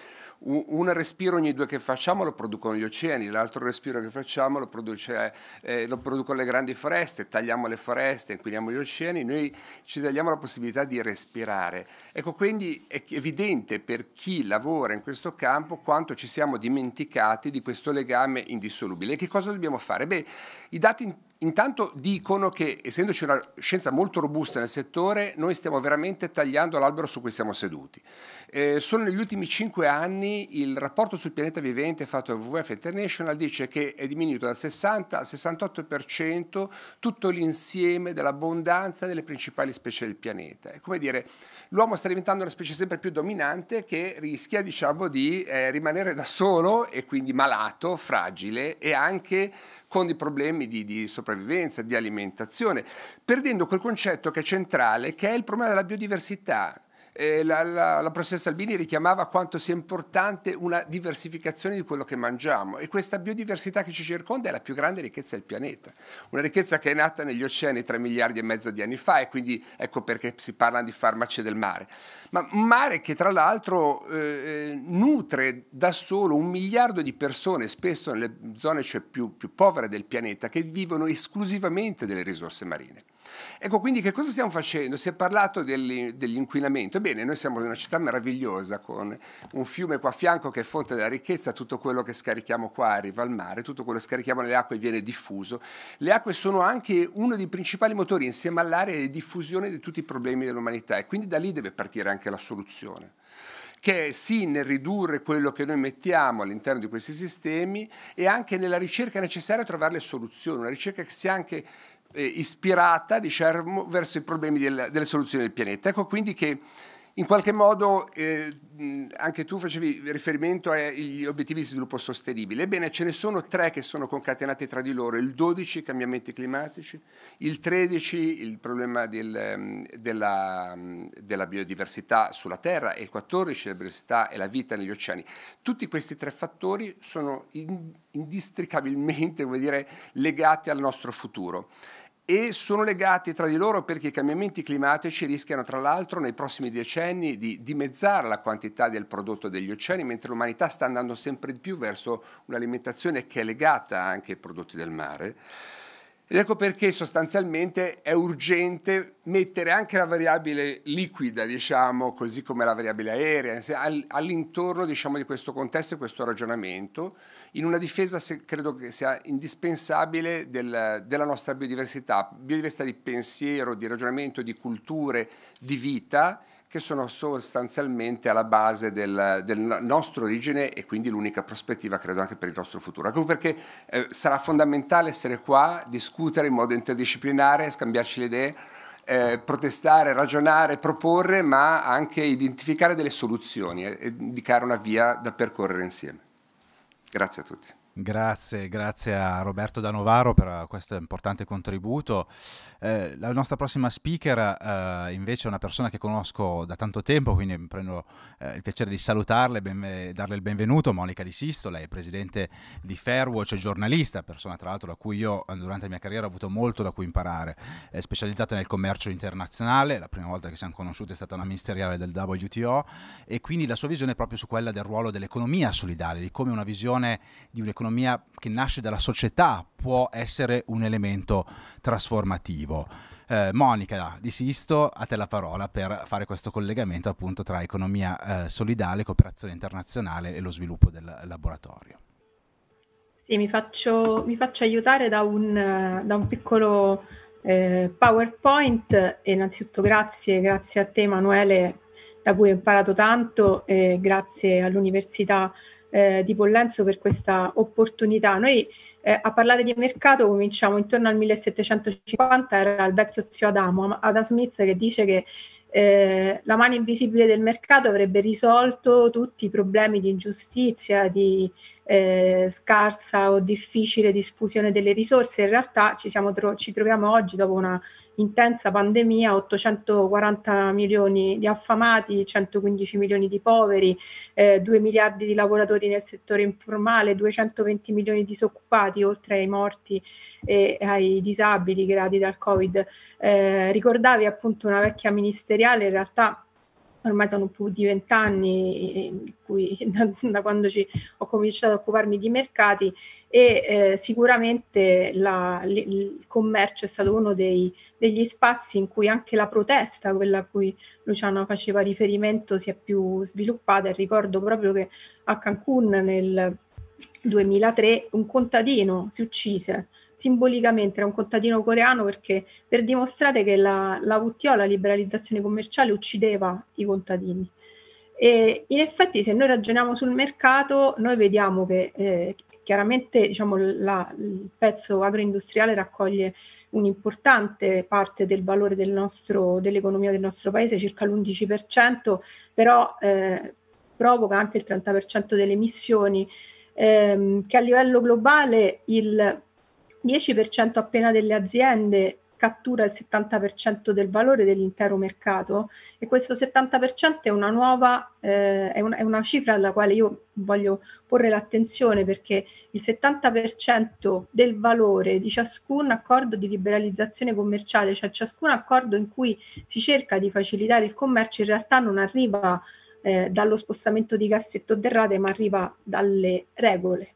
un respiro ogni due che facciamo lo producono gli oceani, l'altro respiro che facciamo lo, produce, eh, eh, lo, producono le grandi foreste, tagliamo le foreste, inquiniamo gli oceani, noi ci tagliamo la possibilità di respirare. Ecco, quindi è evidente per chi lavora in questo campo quanto ci siamo dimenticati di questo legame indissolubile. E che cosa dobbiamo fare? Beh, i dati intanto dicono che, essendoci una scienza molto robusta nel settore, noi stiamo veramente tagliando l'albero su cui siamo seduti. Eh, solo negli ultimi cinque anni anni il rapporto sul pianeta vivente fatto da WWF International dice che è diminuito dal 60 al 68% tutto l'insieme dell'abbondanza delle principali specie del pianeta. È come dire, l'uomo sta diventando una specie sempre più dominante che rischia diciamo, di eh, rimanere da solo e quindi malato, fragile e anche con dei problemi di, di, sopravvivenza, di alimentazione, perdendo quel concetto che è centrale, che è il problema della biodiversità eh, la, la, la professoressa Albini richiamava quanto sia importante una diversificazione di quello che mangiamo e questa biodiversità che ci circonda è la più grande ricchezza del pianeta, una ricchezza che è nata negli oceani 3 miliardi e mezzo di anni fa e quindi ecco perché si parla di farmaci del mare, ma un mare che tra l'altro eh, eh, nutre da solo un miliardo di persone, spesso nelle zone cioè, più, più povere del pianeta, che vivono esclusivamente delle risorse marine. Ecco, quindi che cosa stiamo facendo? Si è parlato dell'inquinamento. Bene, noi siamo in una città meravigliosa con un fiume qua a fianco che è fonte della ricchezza, tutto quello che scarichiamo qua arriva al mare, tutto quello che scarichiamo nelle acque viene diffuso. Le acque sono anche uno dei principali motori insieme all'aria di diffusione di tutti i problemi dell'umanità e quindi da lì deve partire anche la soluzione che è sì nel ridurre quello che noi mettiamo all'interno di questi sistemi e anche nella ricerca necessaria a trovare le soluzioni, una ricerca che sia anche eh, ispirata diciamo, verso i problemi del, delle soluzioni del pianeta. Ecco quindi che in qualche modo eh, anche tu facevi riferimento agli obiettivi di sviluppo sostenibile. Ebbene, ce ne sono tre che sono concatenati tra di loro, il 12 i cambiamenti climatici, il 13 il problema del, ehm, della, della, biodiversità sulla Terra e il 14 la biodiversità e la vita negli oceani. Tutti questi tre fattori sono in, indistricabilmente dire, legati al nostro futuro e sono legati tra di loro perché i cambiamenti climatici rischiano tra l'altro nei prossimi decenni di dimezzare la quantità del prodotto degli oceani, mentre l'umanità sta andando sempre di più verso un'alimentazione che è legata anche ai prodotti del mare. Ed ecco perché sostanzialmente è urgente mettere anche la variabile liquida, diciamo, così come la variabile aerea, all'intorno diciamo, di questo contesto e questo ragionamento, in una difesa se, credo che sia indispensabile del, della nostra biodiversità, biodiversità di pensiero, di ragionamento, di culture, di vita, che sono sostanzialmente alla base del, del nostro origine e quindi l'unica prospettiva, credo, anche per il nostro futuro. Ecco perché eh, sarà fondamentale essere qua, discutere in modo interdisciplinare, scambiarci le idee. Eh, protestare, ragionare, proporre, ma anche identificare delle soluzioni e eh, indicare una via da percorrere insieme. Grazie a tutti. Grazie, grazie a Roberto Danovaro per questo importante contributo. Eh, la nostra prossima speaker eh, invece è una persona che conosco da tanto tempo, quindi prendo eh, il piacere di salutarla e eh, darle il benvenuto, Monica Di Sisto, lei è presidente di Fairwatch, giornalista, persona tra l'altro da cui io eh, durante la mia carriera ho avuto molto da cui imparare, è specializzata nel commercio internazionale, la prima volta che siamo conosciuti è stata una ministeriale del WTO e quindi la sua visione è proprio su quella del ruolo dell'economia solidale, di come una visione di un'economia che nasce dalla società può essere un elemento trasformativo positivo. Eh, Monica, disisto a te la parola per fare questo collegamento appunto tra economia eh, solidale, cooperazione internazionale e lo sviluppo del laboratorio. Sì, mi faccio, mi faccio aiutare da un, da un piccolo eh, PowerPoint. Innanzitutto grazie, grazie a te Emanuele da cui ho imparato tanto e grazie all'Università eh, di Pollenzo per questa opportunità. Noi eh, a parlare di mercato cominciamo intorno al 1750, era il vecchio zio Adamo, Adam Smith, che dice che eh, la mano invisibile del mercato avrebbe risolto tutti i problemi di ingiustizia, di eh, scarsa o difficile diffusione delle risorse. In realtà ci, tro- ci troviamo oggi dopo una intensa pandemia, 840 milioni di affamati, 115 milioni di poveri, eh, 2 miliardi di lavoratori nel settore informale, 220 milioni di disoccupati, oltre ai morti e ai disabili creati dal Covid. Eh, ricordavi appunto una vecchia ministeriale, in realtà ormai sono più di vent'anni eh, da, da, quando ci, ho cominciato a occuparmi di mercati e eh, sicuramente la, l, il commercio è stato uno dei, degli spazi in cui anche la protesta, quella a cui Luciano faceva riferimento, si è più sviluppata e ricordo proprio che a Cancun nel 2003 un contadino si uccise simbolicamente era un contadino coreano perché per dimostrare che la, la WTO, la liberalizzazione commerciale, uccideva i contadini. E in effetti se noi ragioniamo sul mercato, noi vediamo che eh, chiaramente diciamo, la, il pezzo agroindustriale raccoglie un'importante parte del valore del nostro, dell'economia del nostro paese, circa l'11%, però eh, provoca anche il 30% delle emissioni, ehm, che a livello globale il 10% appena delle aziende cattura il 70% del valore dell'intero mercato e questo 70% è una nuova, eh, è, un, è, una cifra alla quale io voglio porre l'attenzione perché il 70% del valore di ciascun accordo di liberalizzazione commerciale, cioè ciascun accordo in cui si cerca di facilitare il commercio in realtà non arriva eh, dallo spostamento di cassetto derrate ma arriva dalle regole.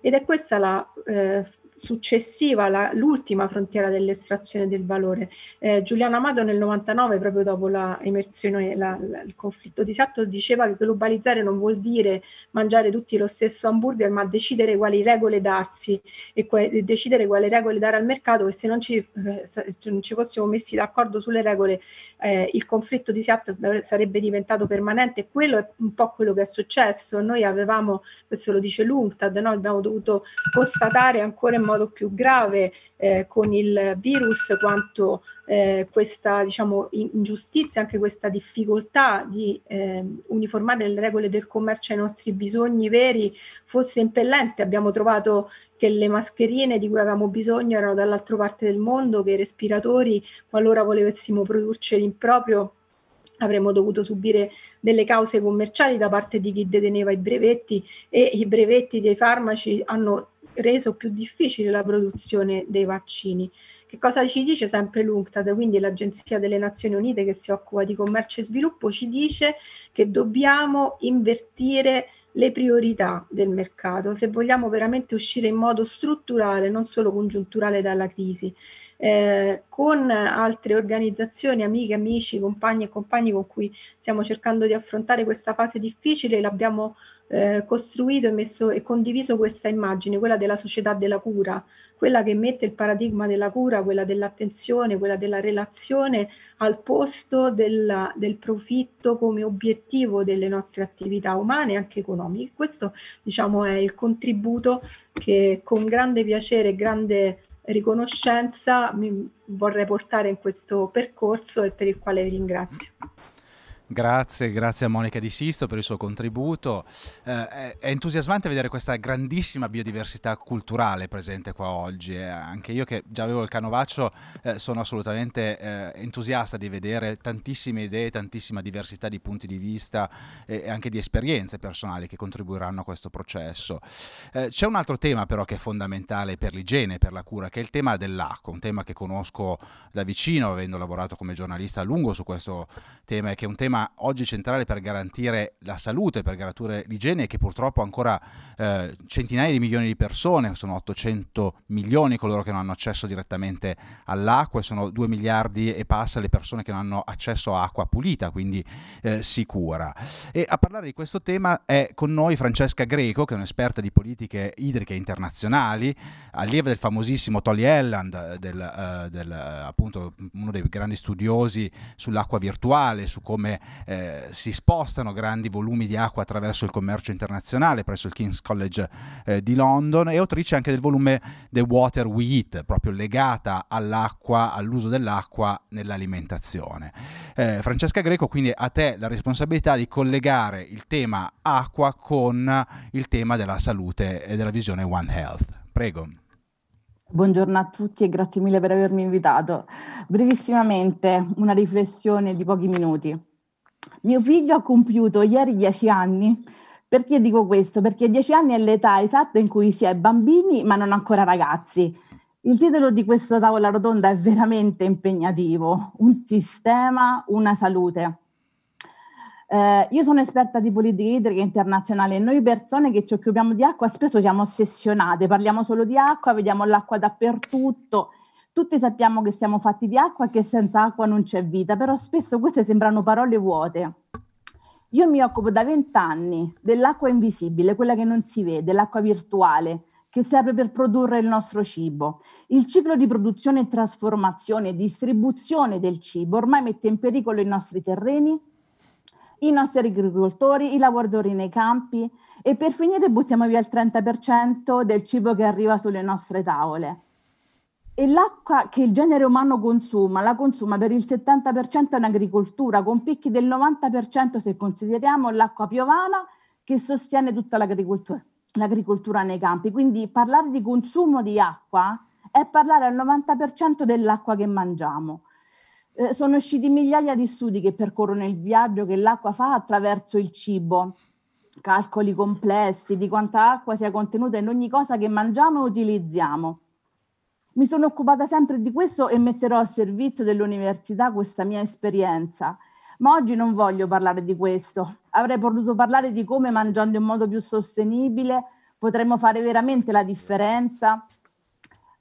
Ed è questa la eh, successiva, l'ultima frontiera dell'estrazione del valore. Eh, Giuliano Amato nel 99, proprio dopo la emersione, la, la, il conflitto di Satto, diceva che globalizzare non vuol dire mangiare tutti lo stesso hamburger, ma decidere quali regole darsi e, e decidere quali regole dare al mercato e se non ci, eh, se non ci fossimo messi d'accordo sulle regole eh, il conflitto di Seattle sarebbe diventato permanente. Quello è un po' quello che è successo. Noi avevamo, questo lo dice l'UNCTAD, no? abbiamo dovuto constatare ancora in modo modo più grave eh, con il virus quanto eh, questa diciamo, ingiustizia, anche questa difficoltà di eh, uniformare le regole del commercio ai nostri bisogni veri fosse impellente. Abbiamo trovato che le mascherine di cui avevamo bisogno erano dall'altra parte del mondo, che i respiratori, qualora volessimo producere in proprio, avremmo dovuto subire delle cause commerciali da parte di chi deteneva i brevetti e i brevetti dei farmaci hanno reso più difficile la produzione dei vaccini. Che cosa ci dice sempre l'UNCTAD, quindi l'Agenzia delle Nazioni Unite che si occupa di commercio e sviluppo, ci dice che dobbiamo invertire le priorità del mercato se vogliamo veramente uscire in modo strutturale, non solo congiunturale dalla crisi. Eh, con altre organizzazioni, amiche, amici, compagni e compagni con cui stiamo cercando di affrontare questa fase difficile, l'abbiamo eh, costruito e, messo, e condiviso questa immagine, quella della società della cura, quella che mette il paradigma della cura, quella dell'attenzione, quella della relazione al posto della, del profitto come obiettivo delle nostre attività umane e anche economiche. Questo diciamo, è il contributo che con grande piacere e grande riconoscenza mi vorrei portare in questo percorso e per il quale vi ringrazio. Grazie, grazie a Monica Di Sisto per il suo contributo. Eh, è entusiasmante vedere questa grandissima biodiversità culturale presente qua oggi. Eh, anche io che già avevo il canovaccio eh, sono assolutamente eh, entusiasta di vedere tantissime idee, tantissima diversità di punti di vista eh, e anche di esperienze personali che contribuiranno a questo processo. Eh, c'è un altro tema però che è fondamentale per l'igiene, per la cura, che è il tema dell'acqua, un tema che conosco da vicino avendo lavorato come giornalista a lungo su questo tema e che è un tema tema oggi centrale per garantire la salute, per garantire l'igiene, che purtroppo ancora eh, centinaia di milioni di persone, sono 800 milioni coloro che non hanno accesso direttamente all'acqua e sono 2 miliardi e passa le persone che non hanno accesso a acqua pulita, quindi eh, sicura. E a parlare di questo tema è con noi Francesca Greco, che è un'esperta di politiche idriche internazionali, allieva del famosissimo Tolly Elland, del, eh, del, eh, appunto uno dei grandi studiosi sull'acqua virtuale, su come eh, si spostano grandi volumi di acqua attraverso il commercio internazionale presso il King's College eh, di London e autrice anche del volume The Water We Eat, proprio legata all'acqua, all'uso dell'acqua nell'alimentazione. Eh, Francesca Greco, quindi a te la responsabilità di collegare il tema acqua con il tema della salute e della visione One Health. Prego. Buongiorno a tutti e grazie mille per avermi invitato. Brevissimamente una riflessione di pochi minuti. Mio figlio ha compiuto ieri dieci anni. Perché dico questo? Perché dieci anni è l'età esatta in cui si è bambini ma non ancora ragazzi. Il titolo di questa tavola rotonda è veramente impegnativo, un sistema, una salute. Eh, io sono esperta di politica idrica internazionale e noi persone che ci occupiamo di acqua spesso siamo ossessionate, parliamo solo di acqua, vediamo l'acqua dappertutto tutti sappiamo che siamo fatti di acqua e che senza acqua non c'è vita, però spesso queste sembrano parole vuote. Io mi occupo da vent'anni dell'acqua invisibile, quella che non si vede, l'acqua virtuale, che serve per produrre il nostro cibo. Il ciclo di produzione, trasformazione e distribuzione del cibo ormai mette in pericolo i nostri terreni, i nostri agricoltori, i lavoratori nei campi e per finire buttiamo via il 30% del cibo che arriva sulle nostre tavole. E l'acqua che il genere umano consuma, la consuma per il 70% in agricoltura, con picchi del 90% se consideriamo l'acqua piovana che sostiene tutta l'agricoltura, l'agricoltura nei campi. Quindi parlare di consumo di acqua è parlare al 90% dell'acqua che mangiamo. Eh, sono usciti migliaia di studi che percorrono il viaggio che l'acqua fa attraverso il cibo, calcoli complessi di quanta acqua sia contenuta in ogni cosa che mangiamo e utilizziamo. Mi sono occupata sempre di questo e metterò a servizio dell'università questa mia esperienza. Ma oggi non voglio parlare di questo. Avrei potuto parlare di come mangiando in modo più sostenibile potremmo fare veramente la differenza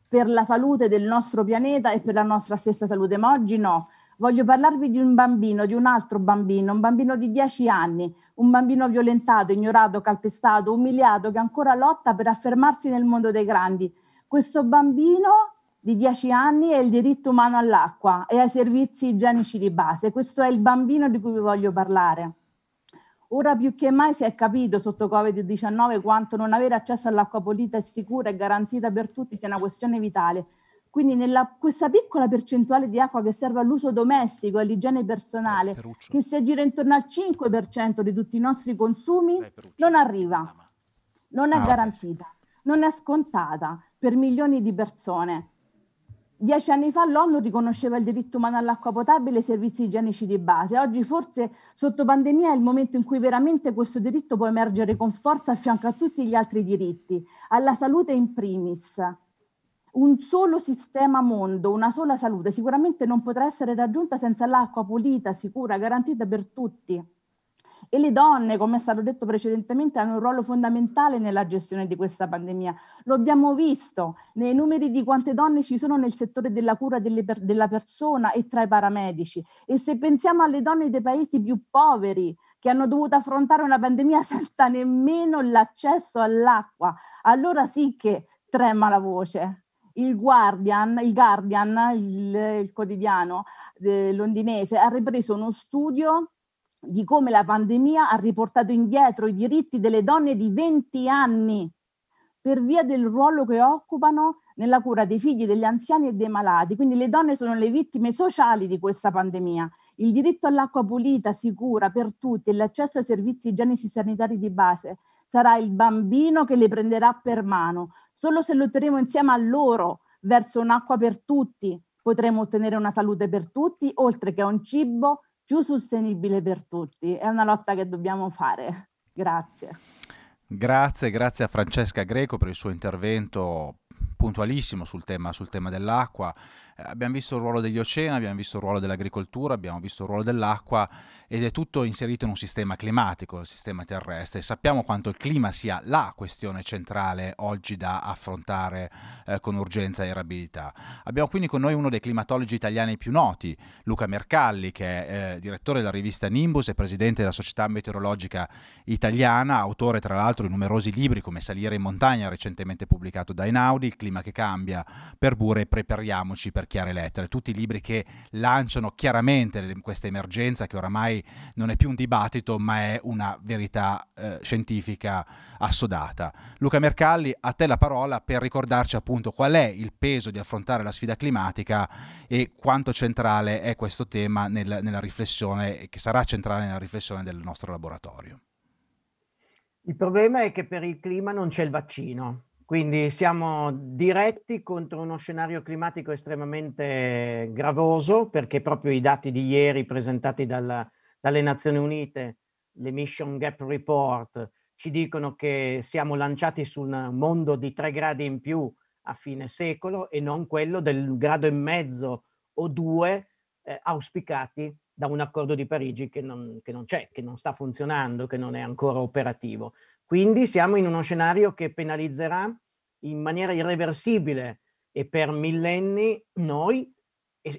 per la salute del nostro pianeta e per la nostra stessa salute, ma oggi no. Voglio parlarvi di un bambino, di un altro bambino, un bambino di 10 anni, un bambino violentato, ignorato, calpestato, umiliato, che ancora lotta per affermarsi nel mondo dei grandi, questo bambino di 10 anni ha il diritto umano all'acqua e ai servizi igienici di base. Questo è il bambino di cui vi voglio parlare. Ora più che mai si è capito sotto Covid-19 quanto non avere accesso all'acqua pulita e sicura e garantita per tutti sia una questione vitale. Quindi nella, questa piccola percentuale di acqua che serve all'uso domestico e all'igiene personale, che si aggira intorno al 5% di tutti i nostri consumi, non arriva, non è ah, garantita, non è scontata, per milioni di persone. Dieci anni fa l'ONU riconosceva il diritto umano all'acqua potabile e ai servizi igienici di base. Oggi forse sotto pandemia è il momento in cui veramente questo diritto può emergere con forza a fianco a tutti gli altri diritti, alla salute in primis. Un solo sistema mondo, una sola salute sicuramente non potrà essere raggiunta senza l'acqua pulita, sicura, garantita per tutti e le donne, come è stato detto precedentemente, hanno un ruolo fondamentale nella gestione di questa pandemia. Lo abbiamo visto nei numeri di quante donne ci sono nel settore della cura delle, della persona e tra i paramedici. E se pensiamo alle donne dei paesi più poveri, che hanno dovuto affrontare una pandemia senza nemmeno l'accesso all'acqua, allora sì che trema la voce. Il Guardian, il, Guardian, il, il quotidiano eh, londinese, ha ripreso uno studio di come la pandemia ha riportato indietro i diritti delle donne di 20 anni per via del ruolo che occupano nella cura dei figli, degli anziani e dei malati. Quindi le donne sono le vittime sociali di questa pandemia. Il diritto all'acqua pulita, sicura per tutti e l'accesso ai servizi igienici sanitari di base sarà il bambino che le prenderà per mano. Solo se lotteremo insieme a loro verso un'acqua per tutti potremo ottenere una salute per tutti, oltre che un cibo più sostenibile per tutti. È una lotta che dobbiamo fare. Grazie. Grazie, grazie a Francesca Greco per il suo intervento puntualissimo sul tema, sul tema dell'acqua. Eh, abbiamo visto il ruolo degli oceani, abbiamo visto il ruolo dell'agricoltura, abbiamo visto il ruolo dell'acqua ed è tutto inserito in un sistema climatico, il sistema terrestre. sappiamo quanto il clima sia la questione centrale oggi da affrontare eh, con urgenza e rapidità. Abbiamo quindi con noi uno dei climatologi italiani più noti, Luca Mercalli, che è eh, direttore della rivista Nimbus e presidente della Società Meteorologica Italiana, autore tra l'altro di numerosi libri come Salire in montagna, recentemente pubblicato da Einaudi, il clima clima che cambia per Bure, prepariamoci per chiare lettere. Tutti i libri che lanciano chiaramente questa emergenza che oramai non è più un dibattito ma è una verità eh, scientifica assodata. Luca Mercalli, a te la parola per ricordarci appunto qual è il peso di affrontare la sfida climatica e quanto centrale è questo tema nel, nella riflessione, che sarà centrale nella riflessione del nostro laboratorio. Il problema è che per il clima non c'è il vaccino. Quindi siamo diretti contro uno scenario climatico estremamente gravoso perché proprio i dati di ieri presentati dalla, dalle Nazioni Unite, l'Emission Gap Report, ci dicono che siamo lanciati su un mondo di tre gradi in più a fine secolo e non quello del grado e mezzo o due eh, auspicati da un accordo di Parigi che non, che non c'è, che non sta funzionando, che non è ancora operativo. Quindi siamo in uno scenario che penalizzerà in maniera irreversibile e per millenni noi,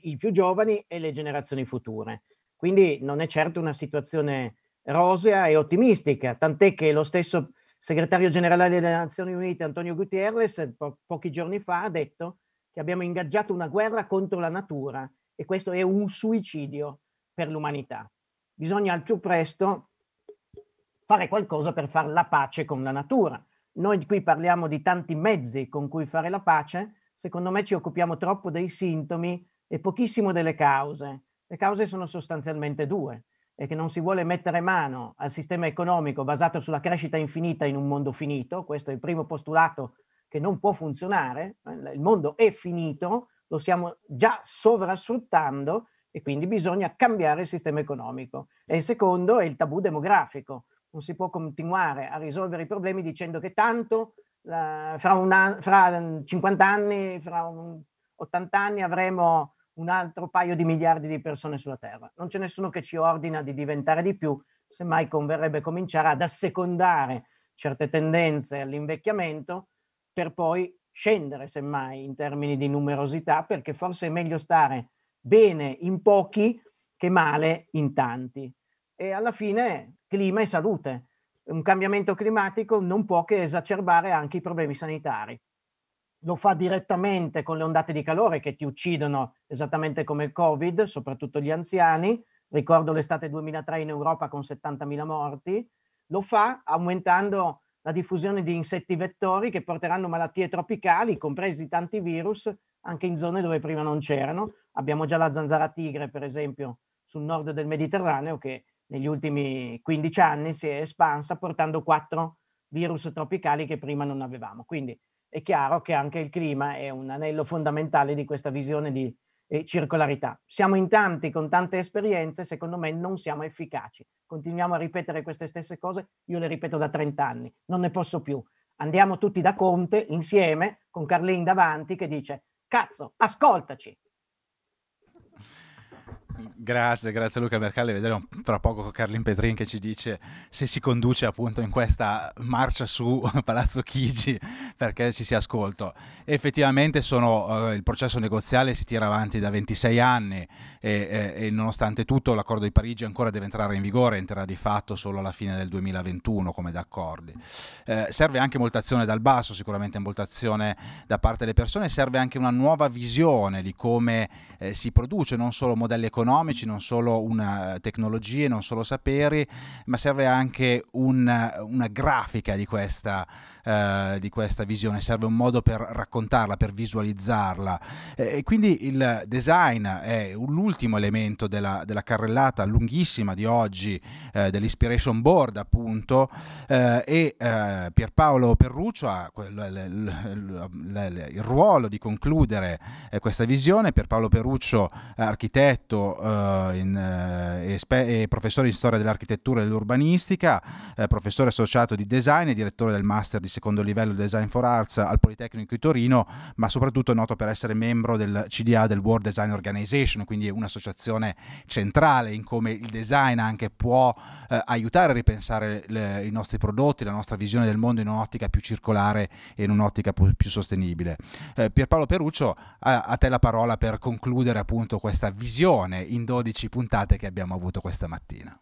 i più giovani e le generazioni future. Quindi non è certo una situazione rosea e ottimistica, tant'è che lo stesso segretario generale delle Nazioni Unite, Antonio Gutierrez, po- pochi giorni fa ha detto che abbiamo ingaggiato una guerra contro la natura e questo è un suicidio per l'umanità. Bisogna al più presto fare qualcosa per fare la pace con la natura. Noi qui parliamo di tanti mezzi con cui fare la pace, secondo me ci occupiamo troppo dei sintomi e pochissimo delle cause. Le cause sono sostanzialmente due, è che non si vuole mettere mano al sistema economico basato sulla crescita infinita in un mondo finito, questo è il primo postulato che non può funzionare, eh, il mondo è finito, lo stiamo già sovrasfruttando e quindi bisogna cambiare il sistema economico. E il secondo è il tabù demografico, non si può continuare a risolvere i problemi dicendo che tanto la, fra, una, fra 50 anni, fra un, 80 anni avremo un altro paio di miliardi di persone sulla Terra. Non c'è nessuno che ci ordina di diventare di più, semmai converrebbe cominciare ad assecondare certe tendenze all'invecchiamento per poi scendere semmai in termini di numerosità, perché forse è meglio stare bene in pochi che male in tanti. E alla fine clima e salute. Un cambiamento climatico non può che esacerbare anche i problemi sanitari. Lo fa direttamente con le ondate di calore che ti uccidono esattamente come il Covid, soprattutto gli anziani. Ricordo l'estate 2003 in Europa con 70.000 morti. Lo fa aumentando la diffusione di insetti vettori che porteranno malattie tropicali, compresi tanti virus, anche in zone dove prima non c'erano. Abbiamo già la zanzara tigre, per esempio, sul nord del Mediterraneo, che negli ultimi 15 anni si è espansa portando quattro virus tropicali che prima non avevamo. Quindi è chiaro che anche il clima è un anello fondamentale di questa visione di eh, circolarità. Siamo in tanti con tante esperienze, secondo me non siamo efficaci. Continuiamo a ripetere queste stesse cose, io le ripeto da 30 anni, non ne posso più. Andiamo tutti da Conte insieme con Carlin davanti che dice cazzo, ascoltaci, Grazie, grazie Luca Mercalli. Vedremo tra poco Carlin Petrin che ci dice se si conduce appunto in questa marcia su Palazzo Chigi perché ci sia ascolto. Effettivamente sono, uh, il processo negoziale si tira avanti da 26 anni e, e, e nonostante tutto l'accordo di Parigi ancora deve entrare in vigore, entrerà di fatto solo alla fine del 2021 come d'accordi. Eh, serve anche molta azione dal basso, sicuramente molta azione da parte delle persone, serve anche una nuova visione di come eh, si produce non solo modelli economici, economici, non solo una eh, tecnologie, non solo saperi, ma serve anche un, una grafica di questa, eh, di questa, visione, serve un modo per raccontarla, per visualizzarla. Eh, e quindi il design è l'ultimo elemento della, della, carrellata lunghissima di oggi, eh, dell'inspiration board appunto, eh, e eh, Pierpaolo Perruccio ha il ruolo di concludere questa visione, Pierpaolo Perruccio architetto, eh, in, eh, espe- professore di storia dell'architettura e dell'urbanistica, eh, professore associato di design e direttore del master di secondo livello Design for Arts al Politecnico di Torino, ma soprattutto è noto per essere membro del CDA del World Design Organization, quindi un'associazione centrale in come il design anche può eh, aiutare a ripensare le, i nostri prodotti, la nostra visione del mondo in un'ottica più circolare e in un'ottica più, più sostenibile. Eh, Pierpaolo Peruccio, a, a te la parola per concludere appunto questa visione in 12 puntate che abbiamo avuto questa mattina.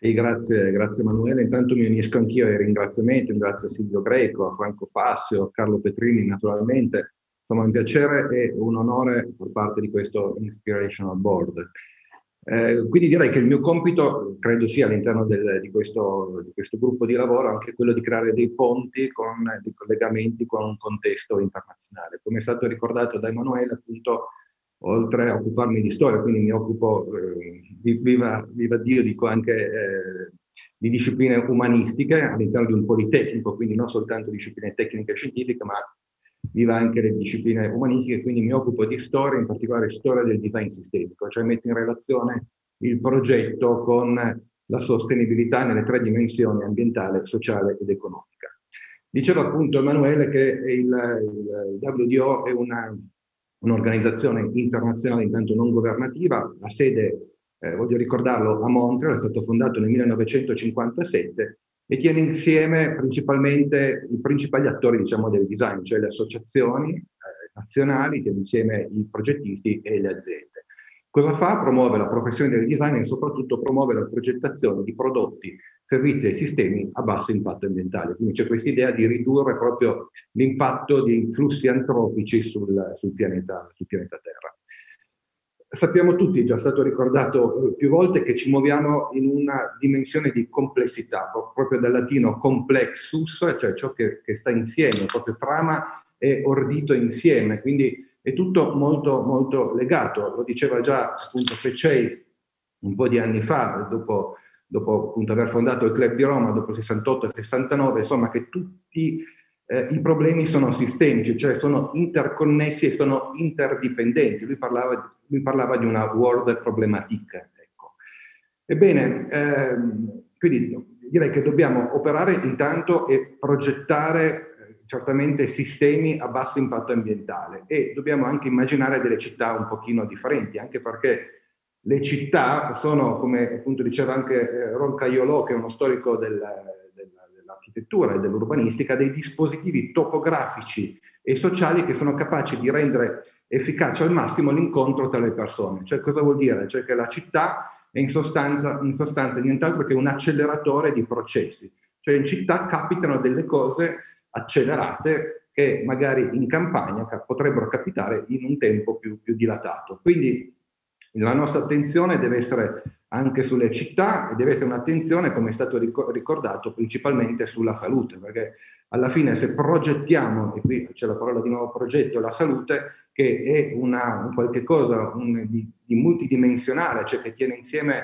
Sì, grazie, grazie Emanuele. Intanto mi unisco anch'io ai ringraziamenti, ringrazio a Silvio Greco, a Franco Passio, a Carlo Petrini naturalmente. Insomma, un piacere e un onore far parte di questo Inspirational Board. Eh, quindi direi che il mio compito, credo sia all'interno del, di, questo, di, questo, gruppo di lavoro, anche quello di creare dei ponti con dei collegamenti con un contesto internazionale. Come è stato ricordato da Emanuele, appunto, oltre a occuparmi di storia, quindi mi occupo, eh, viva, viva, Dio, dico anche eh, di discipline umanistiche all'interno di un politecnico, quindi non soltanto discipline tecniche e scientifiche, ma viva anche le discipline umanistiche, quindi mi occupo di storia, in particolare storia del design sistemico, cioè metto in relazione il progetto con la sostenibilità nelle tre dimensioni ambientale, sociale ed economica. Diceva appunto Emanuele che il, il WDO è una un'organizzazione internazionale intanto non governativa, la sede, eh, voglio ricordarlo, a Montreal, è stato fondato nel 1957 e tiene insieme principalmente i principali attori diciamo, del design, cioè le associazioni eh, nazionali, tiene insieme i progettisti e le aziende. Cosa fa? Promuove la professione del design e soprattutto promuove la progettazione di prodotti servizi e sistemi a basso impatto ambientale. Quindi c'è questa idea di ridurre proprio l'impatto dei flussi antropici sul, sul, pianeta, sul pianeta Terra sappiamo tutti, è già stato ricordato eh, più volte, che ci muoviamo in una dimensione di complessità, proprio dal latino complexus, cioè ciò che, che sta insieme, proprio trama e ordito insieme, quindi è tutto molto, molto legato. Lo diceva già appunto Fecei un po' di anni fa, dopo dopo appunto aver fondato il club di Roma dopo 68 e 69, insomma che tutti eh, i problemi sono sistemici, cioè sono interconnessi e sono interdipendenti. Lui parlava, lui parlava di una world problematica. Ecco. Ebbene, eh, quindi direi che dobbiamo operare intanto e progettare eh, certamente sistemi a basso impatto ambientale e dobbiamo anche immaginare delle città un pochino differenti, anche perché le città sono, come appunto diceva anche eh, Ron Caiolò, che è uno storico della, della, dell'architettura e dell'urbanistica, dei dispositivi topografici e sociali che sono capaci di rendere efficace al massimo l'incontro tra le persone. Cioè cosa vuol dire? Cioè che la città è in sostanza, in sostanza nient'altro che un acceleratore di processi. Cioè in città capitano delle cose accelerate che magari in campagna potrebbero capitare in un tempo più, più dilatato. Quindi la nostra attenzione deve essere anche sulle città e deve essere un'attenzione, come è stato ricordato, principalmente sulla salute, perché alla fine se progettiamo, e qui c'è la parola di nuovo progetto, la salute, che è una, un qualche cosa un, di, di, multidimensionale, cioè che tiene insieme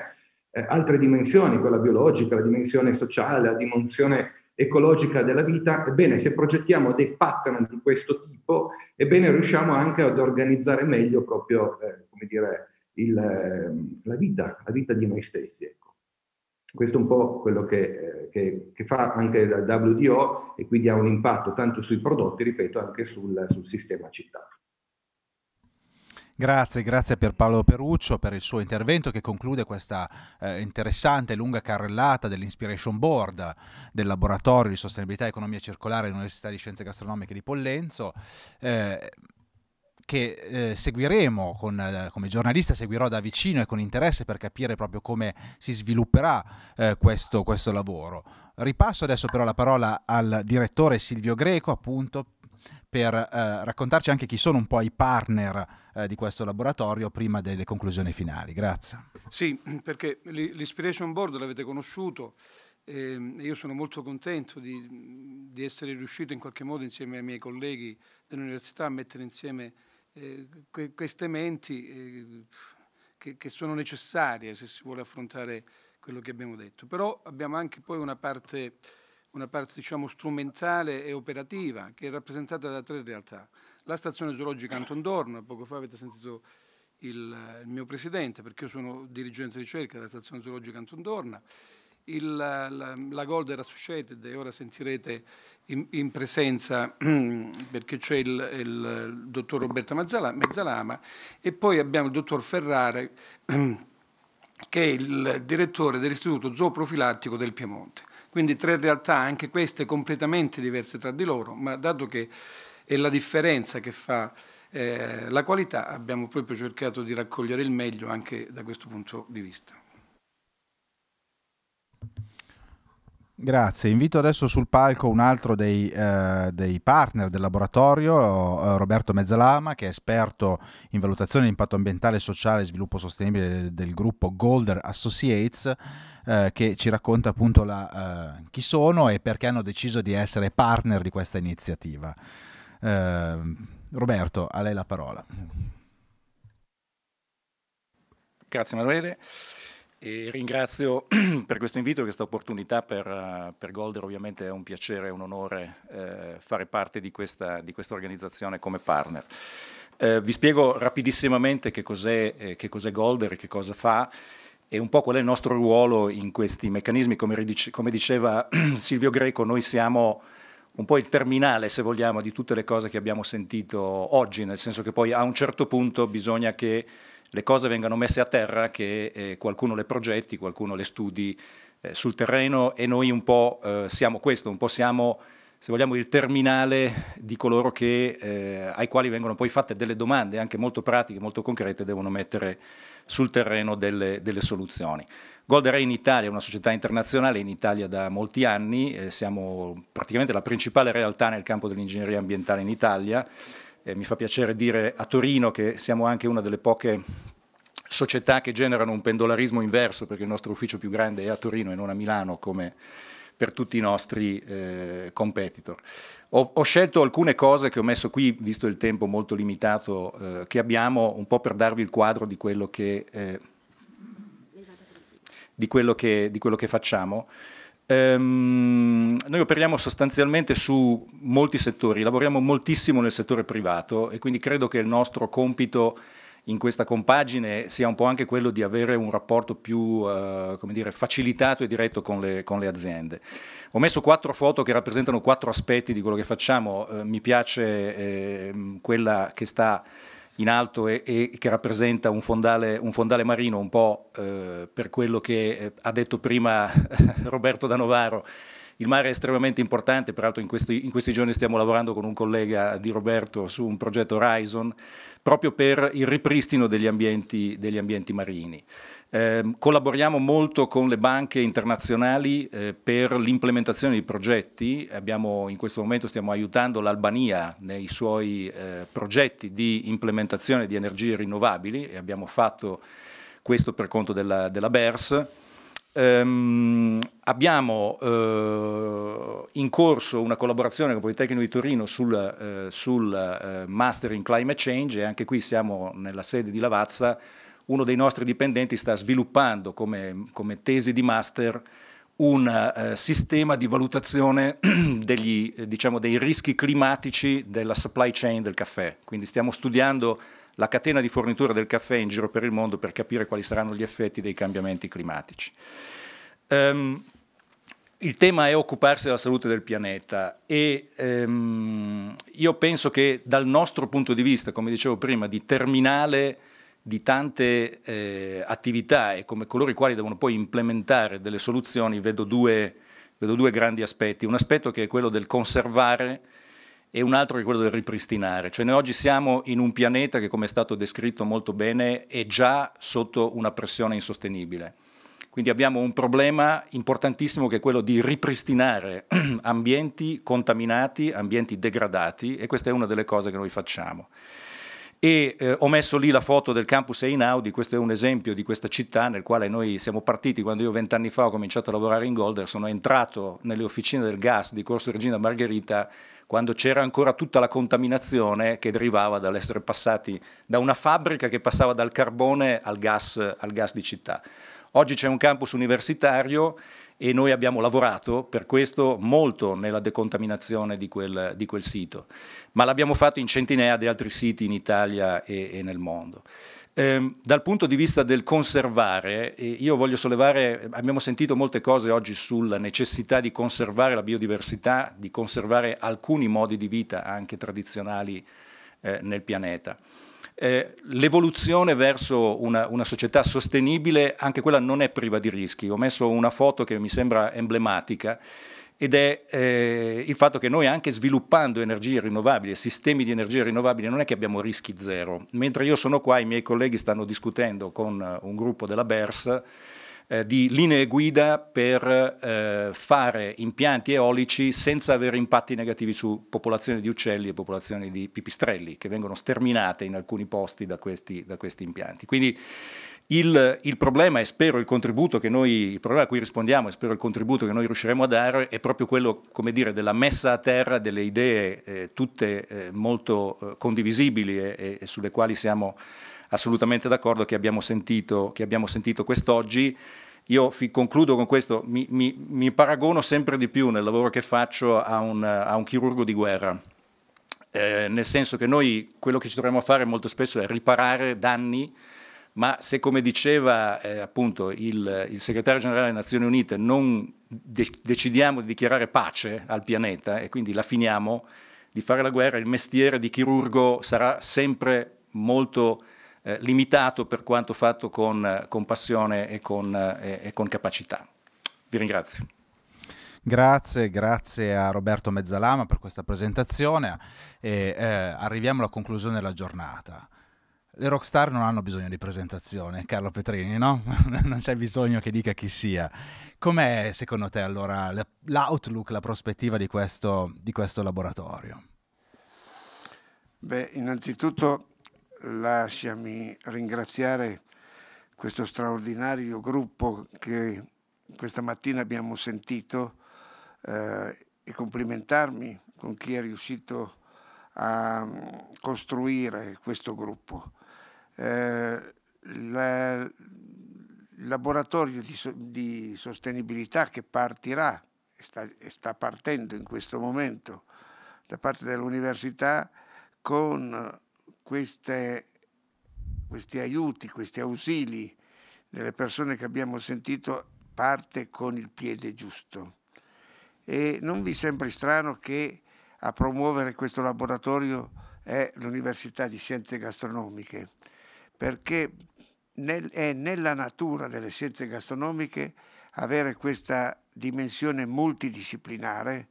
eh, altre dimensioni, quella biologica, la dimensione sociale, la dimensione ecologica della vita, ebbene se progettiamo dei pattern di questo tipo, ebbene riusciamo anche ad organizzare meglio proprio, eh, come dire, il, ehm, la, vita, la vita di noi stessi. Ecco. Questo è un po' quello che, eh, che, che, fa anche la WDO e quindi ha un impatto tanto sui prodotti, ripeto, anche sul, sul sistema città. Grazie, grazie a Paolo Peruccio per il suo intervento che conclude questa eh, interessante e lunga carrellata dell'Inspiration Board del laboratorio di sostenibilità e economia circolare dell'Università di Scienze Gastronomiche di Pollenzo. Eh, che eh, seguiremo con, eh, come giornalista, seguirò da vicino e con interesse per capire proprio come si svilupperà eh, questo, questo lavoro. Ripasso adesso però la parola al direttore Silvio Greco, appunto, per eh, raccontarci anche chi sono un po' i partner eh, di questo laboratorio prima delle conclusioni finali. Grazie. Sì, perché l'Inspiration Board l'avete conosciuto. Eh, io sono molto contento di, di, essere riuscito in qualche modo insieme ai miei colleghi dell'università a mettere insieme eh, que, queste menti eh, che, che sono necessarie se si vuole affrontare quello che abbiamo detto. Però abbiamo anche poi una parte una parte diciamo, strumentale e operativa che è rappresentata da tre realtà. La stazione zoologica Antondorno, poco fa avete sentito il, il, mio presidente, perché io sono dirigente di ricerca della stazione zoologica Antondorna, il, la, la Golder Associated, e ora sentirete in, in presenza, perché c'è il, il, dottor Roberto Mezzalama, e poi abbiamo il dottor Ferrare, che è il direttore dell'Istituto Zooprofilattico del Piemonte. Quindi tre realtà, anche queste completamente diverse tra di loro, ma dato che è la differenza che fa eh, la qualità, abbiamo proprio cercato di raccogliere il meglio anche da questo punto di vista. Grazie, invito adesso sul palco un altro dei, eh, dei, partner del laboratorio, eh, Roberto Mezzalama, che è esperto in valutazione di impatto ambientale, sociale e sviluppo sostenibile del, del gruppo Golder Associates, eh, che ci racconta appunto la, eh, chi sono e perché hanno deciso di essere partner di questa iniziativa. Eh, Roberto, a lei la parola. Grazie Emanuele. E ringrazio per questo invito e questa opportunità. Per, eh, per, Golder ovviamente è un piacere e un onore eh, fare parte di questa, di questa, organizzazione come partner. Eh, vi spiego rapidissimamente che cos'è, eh, che cos'è Golder, che cosa fa e un po' qual è il nostro ruolo in questi meccanismi. Come, ridice, come diceva Silvio Greco, noi siamo un po' il terminale, se vogliamo, di tutte le cose che abbiamo sentito oggi, nel senso che poi a un certo punto bisogna che le cose vengano messe a terra, che eh, qualcuno le progetti, qualcuno le studi eh, sul terreno e noi un po' eh, siamo questo, un po' siamo se vogliamo il terminale di coloro che, eh, ai quali vengono poi fatte delle domande anche molto pratiche, molto concrete, devono mettere sul terreno delle, delle soluzioni. Gold Ray in Italia è una società internazionale, in Italia da molti anni, eh, siamo praticamente la principale realtà nel campo dell'ingegneria ambientale in Italia, eh, mi fa piacere dire a Torino che siamo anche una delle poche società che generano un pendolarismo inverso, perché il nostro ufficio più grande è a Torino e non a Milano, come per tutti i nostri eh, competitor. Ho, ho, scelto alcune cose che ho messo qui, visto il tempo molto limitato eh, che abbiamo, un po' per darvi il quadro di quello che, eh, di quello che, di quello che facciamo. Ehm, noi operiamo sostanzialmente su molti settori, lavoriamo moltissimo nel settore privato e quindi credo che il nostro compito in questa compagine sia un po' anche quello di avere un rapporto più eh, dire, facilitato e diretto con le, con le, aziende. Ho messo quattro foto che rappresentano quattro aspetti di quello che facciamo, eh, mi piace eh, quella che sta in alto e, e che rappresenta un fondale, un fondale, marino un po' eh, per quello che eh, ha detto prima Roberto Danovaro. Il mare è estremamente importante, peraltro in questi, in questi giorni stiamo lavorando con un collega di Roberto su un progetto Horizon proprio per il ripristino degli ambienti, degli ambienti marini. Eh, collaboriamo molto con le banche internazionali eh, per l'implementazione di progetti, Abbiamo, in questo momento stiamo aiutando l'Albania nei suoi eh, progetti di implementazione di energie rinnovabili e abbiamo fatto questo per conto della, della BERS. Um, abbiamo uh, in corso una collaborazione con il Politecnico di Torino sul, uh, sul uh, Master in Climate Change e anche qui siamo nella sede di Lavazza. Uno dei nostri dipendenti sta sviluppando come, come tesi di master un sistema di valutazione degli, diciamo, dei rischi climatici della supply chain del caffè. Quindi stiamo studiando la catena di fornitura del caffè in giro per il mondo per capire quali saranno gli effetti dei cambiamenti climatici. Um, il tema è occuparsi della salute del pianeta e um, io penso che dal nostro punto di vista, come dicevo prima, di terminale di tante eh, attività e come coloro i quali devono poi implementare delle soluzioni, vedo due, vedo due grandi aspetti. Un aspetto che è quello del conservare e un altro è quello del ripristinare. Cioè noi oggi siamo in un pianeta che, come è stato descritto molto bene, è già sotto una pressione insostenibile. Quindi abbiamo un problema importantissimo che è quello di ripristinare ambienti contaminati, ambienti degradati e questa è una delle cose che noi facciamo. E, eh, ho messo lì la foto del campus Einaudi, questo è un esempio di questa città nel quale noi siamo partiti quando io vent'anni fa ho cominciato a lavorare in Golder, sono entrato nelle officine del gas di Corso Regina Margherita quando c'era ancora tutta la contaminazione che derivava dall'essere passati da una fabbrica che passava dal carbone al gas, al gas di città. Oggi c'è un campus universitario e noi abbiamo lavorato per questo molto nella decontaminazione di quel, di quel sito, ma l'abbiamo fatto in centinaia di altri siti in Italia e, e nel mondo. Eh, dal punto di vista del conservare, eh, io voglio sollevare, eh, abbiamo sentito molte cose oggi sulla necessità di conservare la biodiversità, di conservare alcuni modi di vita anche tradizionali eh, nel pianeta. Eh, l'evoluzione verso una, una, società sostenibile, anche quella non è priva di rischi. Ho messo una foto che mi sembra emblematica ed è eh, il fatto che noi anche sviluppando energie rinnovabili e sistemi di energie rinnovabili non è che abbiamo rischi zero. Mentre io sono qua, i miei colleghi stanno discutendo con eh, un gruppo della BERS eh, di linee guida per eh, fare impianti eolici senza avere impatti negativi su popolazioni di uccelli e popolazioni di pipistrelli che vengono sterminate in alcuni posti da questi, da questi impianti. Quindi il, il, problema, e spero il contributo che noi, il problema a cui rispondiamo e spero il contributo che noi riusciremo a dare è proprio quello, come dire, della messa a terra delle idee eh, tutte eh, molto eh, condivisibili e, e, sulle quali siamo assolutamente d'accordo che abbiamo sentito, che abbiamo sentito quest'oggi. Io concludo con questo, mi, mi, mi, paragono sempre di più nel lavoro che faccio a un, a un chirurgo di guerra, eh, nel senso che noi quello che ci troviamo fare molto spesso è riparare danni ma se come diceva eh, appunto il, il, segretario generale delle Nazioni Unite non de decidiamo di dichiarare pace al pianeta e quindi la finiamo di fare la guerra, il mestiere di chirurgo sarà sempre molto eh, limitato per quanto fatto con, eh, con passione e con, eh, e con capacità. Vi ringrazio. Grazie, grazie a Roberto Mezzalama per questa presentazione e eh, arriviamo alla conclusione della giornata. Le rockstar non hanno bisogno di presentazione, Carlo Petrini, no? non c'è bisogno che dica chi sia. Com'è secondo te allora l'outlook, la prospettiva di questo, di questo laboratorio? Beh, innanzitutto lasciami ringraziare questo straordinario gruppo che questa mattina abbiamo sentito eh, e complimentarmi con chi è riuscito a mm, costruire questo gruppo eh, il laboratorio di, di, sostenibilità che partirà e sta, e sta partendo in questo momento da parte dell'università con queste, questi aiuti, questi ausili delle persone che abbiamo sentito parte con il piede giusto. E non vi sembri strano che a promuovere questo laboratorio è l'Università di Scienze Gastronomiche, perché nel, è nella natura delle scienze gastronomiche avere questa dimensione multidisciplinare,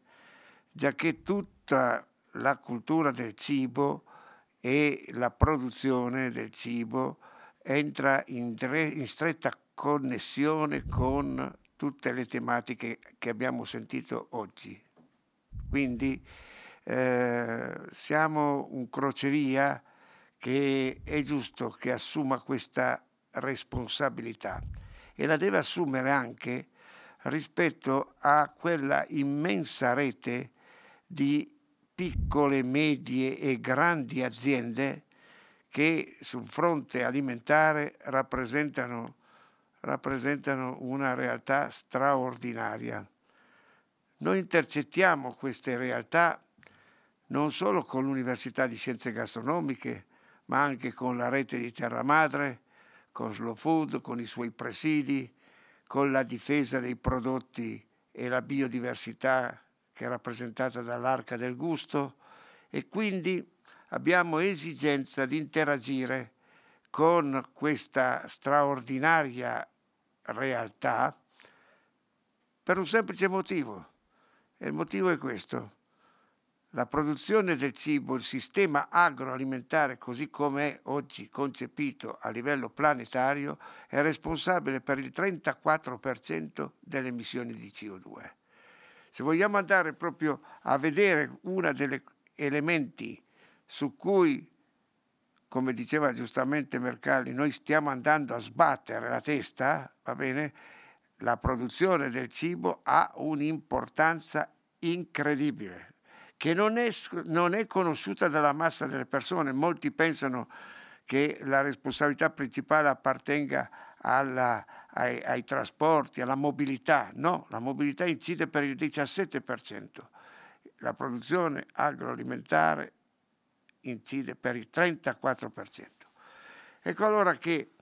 già che tutta la cultura del cibo e la produzione del cibo entra in, tre, in stretta connessione con tutte le tematiche che abbiamo sentito oggi. Quindi eh, siamo un crocevia che è giusto che assuma questa responsabilità e la deve assumere anche rispetto a quella immensa rete di piccole, medie e grandi aziende che sul fronte alimentare rappresentano, rappresentano una realtà straordinaria. Noi intercettiamo queste realtà non solo con l'Università di Scienze Gastronomiche, ma anche con la rete di Terra Madre, con Slow Food, con i suoi presidi, con la difesa dei prodotti e la biodiversità che è rappresentata dall'arca del gusto e quindi abbiamo esigenza di interagire con questa straordinaria realtà per un semplice motivo e il motivo è questo la produzione del cibo, il sistema agroalimentare così come è oggi concepito a livello planetario, è responsabile per il 34% delle emissioni di CO2. Se vogliamo andare proprio a vedere uno degli elementi su cui, come diceva giustamente Mercalli, noi stiamo andando a sbattere la testa, va bene? La produzione del cibo ha un'importanza incredibile che non è, non è conosciuta dalla massa delle persone. Molti pensano che la responsabilità principale appartenga alla, ai, ai, trasporti, alla mobilità. No, la mobilità incide per il 17%, la produzione agroalimentare incide per il 34%. Ecco allora che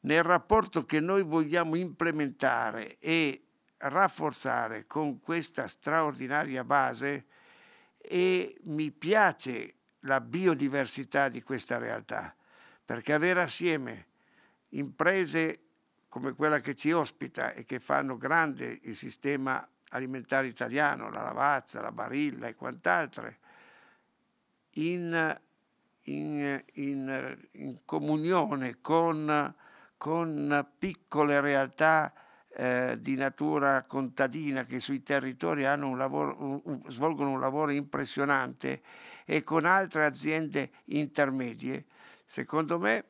nel rapporto che noi vogliamo implementare e rafforzare con questa straordinaria base e mi piace la biodiversità di questa realtà, perché avere assieme imprese come quella che ci ospita e che fanno grande il sistema alimentare italiano, la Lavazza, la Barilla e quant'altre, in, in, in, in, comunione con, con piccole realtà eh, di natura contadina che sui territori un lavoro, un, svolgono un lavoro impressionante e con altre aziende intermedie, secondo me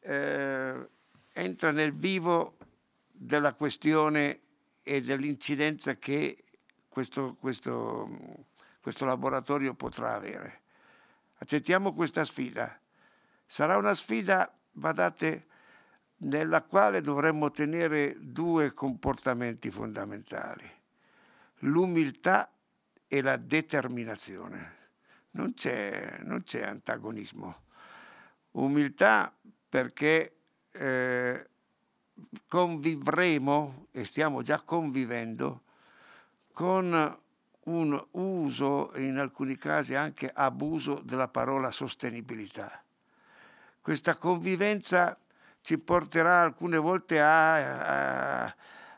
eh, entra nel vivo della questione e dell'incidenza che questo, questo, questo laboratorio potrà avere. Accettiamo questa sfida. Sarà una sfida, badate, nella quale dovremmo tenere due comportamenti fondamentali, l'umiltà e la determinazione. Non c'è, non c'è antagonismo. Umiltà perché eh, convivremo e stiamo già convivendo con un uso e in alcuni casi anche abuso della parola sostenibilità. Questa convivenza ci porterà alcune volte a, a,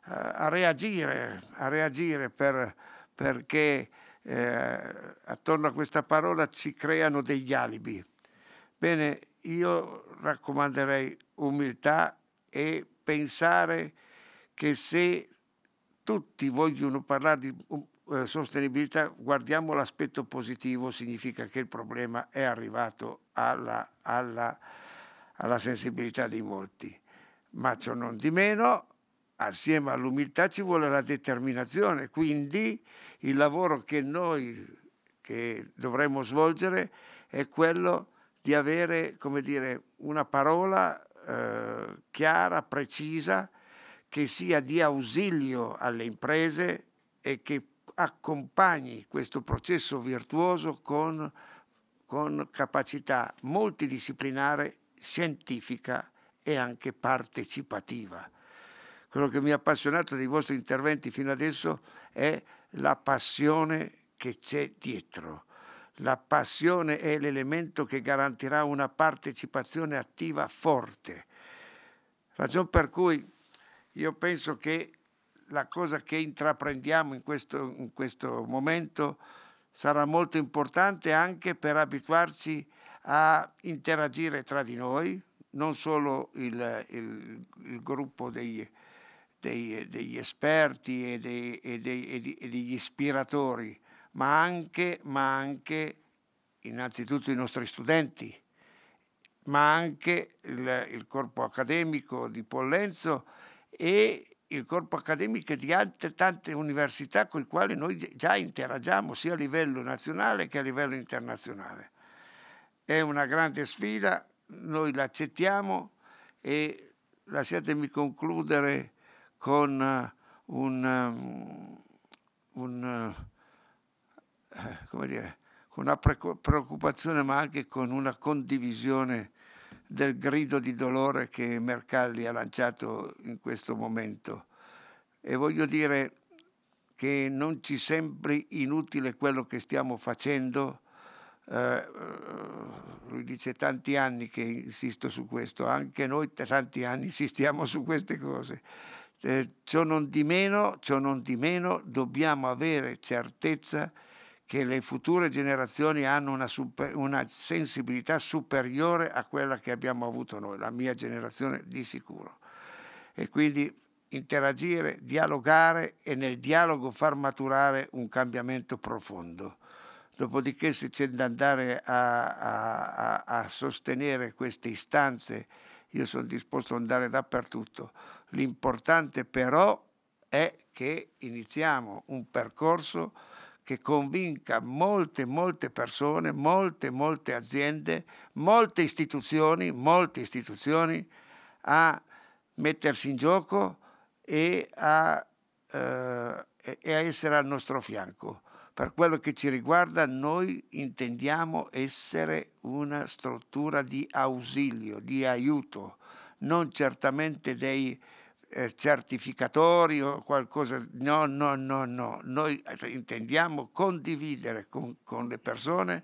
a reagire, a reagire per, perché eh, attorno a questa parola ci creano degli alibi. Bene, io raccomanderei umiltà e pensare che se tutti vogliono parlare di um, eh, sostenibilità, guardiamo l'aspetto positivo, significa che il problema è arrivato alla, alla alla sensibilità di molti, ma ciò non di meno assieme all'umiltà ci vuole la determinazione, quindi il lavoro che noi che dovremmo svolgere è quello di avere dire, una parola eh, chiara, precisa, che sia di ausilio alle imprese e che accompagni questo processo virtuoso con, con capacità multidisciplinare scientifica e anche partecipativa. Quello che mi ha appassionato dei vostri interventi fino adesso è la passione che c'è dietro. La passione è l'elemento che garantirà una partecipazione attiva forte. Ragion per cui io penso che la cosa che intraprendiamo in questo, in questo momento sarà molto importante anche per abituarci a a interagire tra di noi, non solo il, il, il gruppo dei, dei, degli esperti e, dei, e, e, e degli ispiratori, ma anche, ma anche, innanzitutto i nostri studenti, ma anche il, il corpo accademico di Pollenzo e il corpo accademico di altre tante università con le quali noi già interagiamo sia a livello nazionale che a livello internazionale. È una grande sfida, noi l'accettiamo e lasciatemi concludere con eh, un, ehm, un, eh, dire, una preoccupazione ma anche con una condivisione del grido di dolore che Mercalli ha lanciato in questo momento. E voglio dire che non ci sembri inutile quello che stiamo facendo eh, eh, lui dice tanti anni che insisto su questo, anche noi tanti anni insistiamo su queste cose. Eh, ciò, non di meno, ciò non di meno dobbiamo avere certezza che le future generazioni hanno una, super, una sensibilità superiore a quella che abbiamo avuto noi, la mia generazione di sicuro. E quindi interagire, dialogare e nel dialogo far maturare un cambiamento profondo dopodiché se c'è da andare a, a, a, sostenere queste istanze, io sono disposto ad andare dappertutto. L'importante però è che iniziamo un percorso che convinca molte, molte persone, molte, molte aziende, molte istituzioni, molte istituzioni a mettersi in gioco e a, eh, e a essere al nostro fianco. Per quello che ci riguarda noi intendiamo essere una struttura di ausilio, di aiuto, non certamente dei eh, certificatori o qualcosa, no, no, no, no, noi intendiamo condividere con, con le persone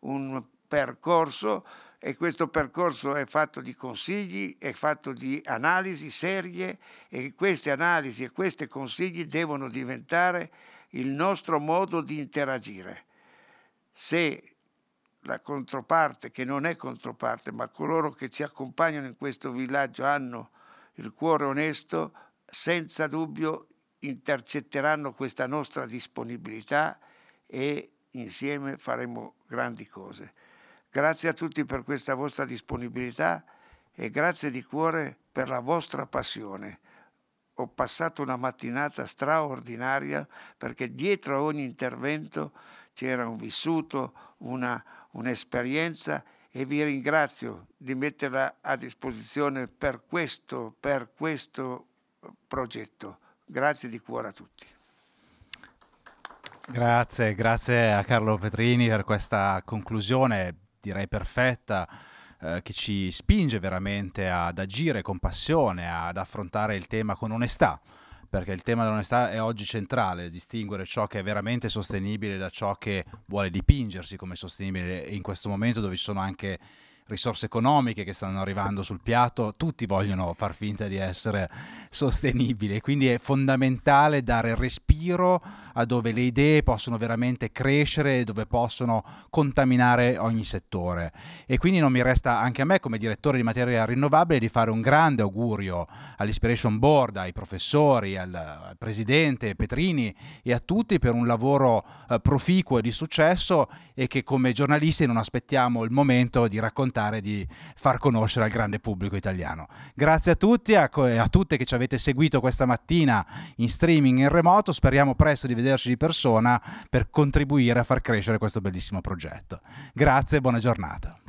un percorso e questo percorso è fatto di consigli, è fatto di analisi serie e queste analisi e questi consigli devono diventare il nostro modo di interagire. Se la controparte, che non è controparte, ma coloro che ci accompagnano in questo villaggio hanno il cuore onesto, senza dubbio intercetteranno questa nostra disponibilità e insieme faremo grandi cose. Grazie a tutti per questa vostra disponibilità e grazie di cuore per la vostra passione ho passato una mattinata straordinaria perché dietro a ogni intervento c'era un vissuto, un'esperienza e vi ringrazio di metterla a disposizione per questo, per questo progetto. Grazie di cuore a tutti. Grazie, grazie a Carlo Petrini per questa conclusione direi perfetta eh, che ci spinge veramente ad agire con passione, ad affrontare il tema con onestà perché il tema dell'onestà è oggi centrale, distinguere ciò che è veramente sostenibile da ciò che vuole dipingersi come sostenibile in questo momento dove ci sono anche risorse economiche che stanno arrivando sul piatto, tutti vogliono far finta di essere sostenibili quindi è fondamentale dare respiro a dove le idee possono veramente crescere, e dove possono contaminare ogni settore. E quindi non mi resta anche a me come direttore di materia rinnovabile di fare un grande augurio all'Inspiration Board, ai professori, al, presidente Petrini e a tutti per un lavoro eh, proficuo e di successo e che come giornalisti non aspettiamo il momento di raccontare tentare di far conoscere al grande pubblico italiano. Grazie a tutti e a, a tutte che ci avete seguito questa mattina in streaming in remoto, speriamo presto di vederci di persona per contribuire a far crescere questo bellissimo progetto. Grazie e buona giornata.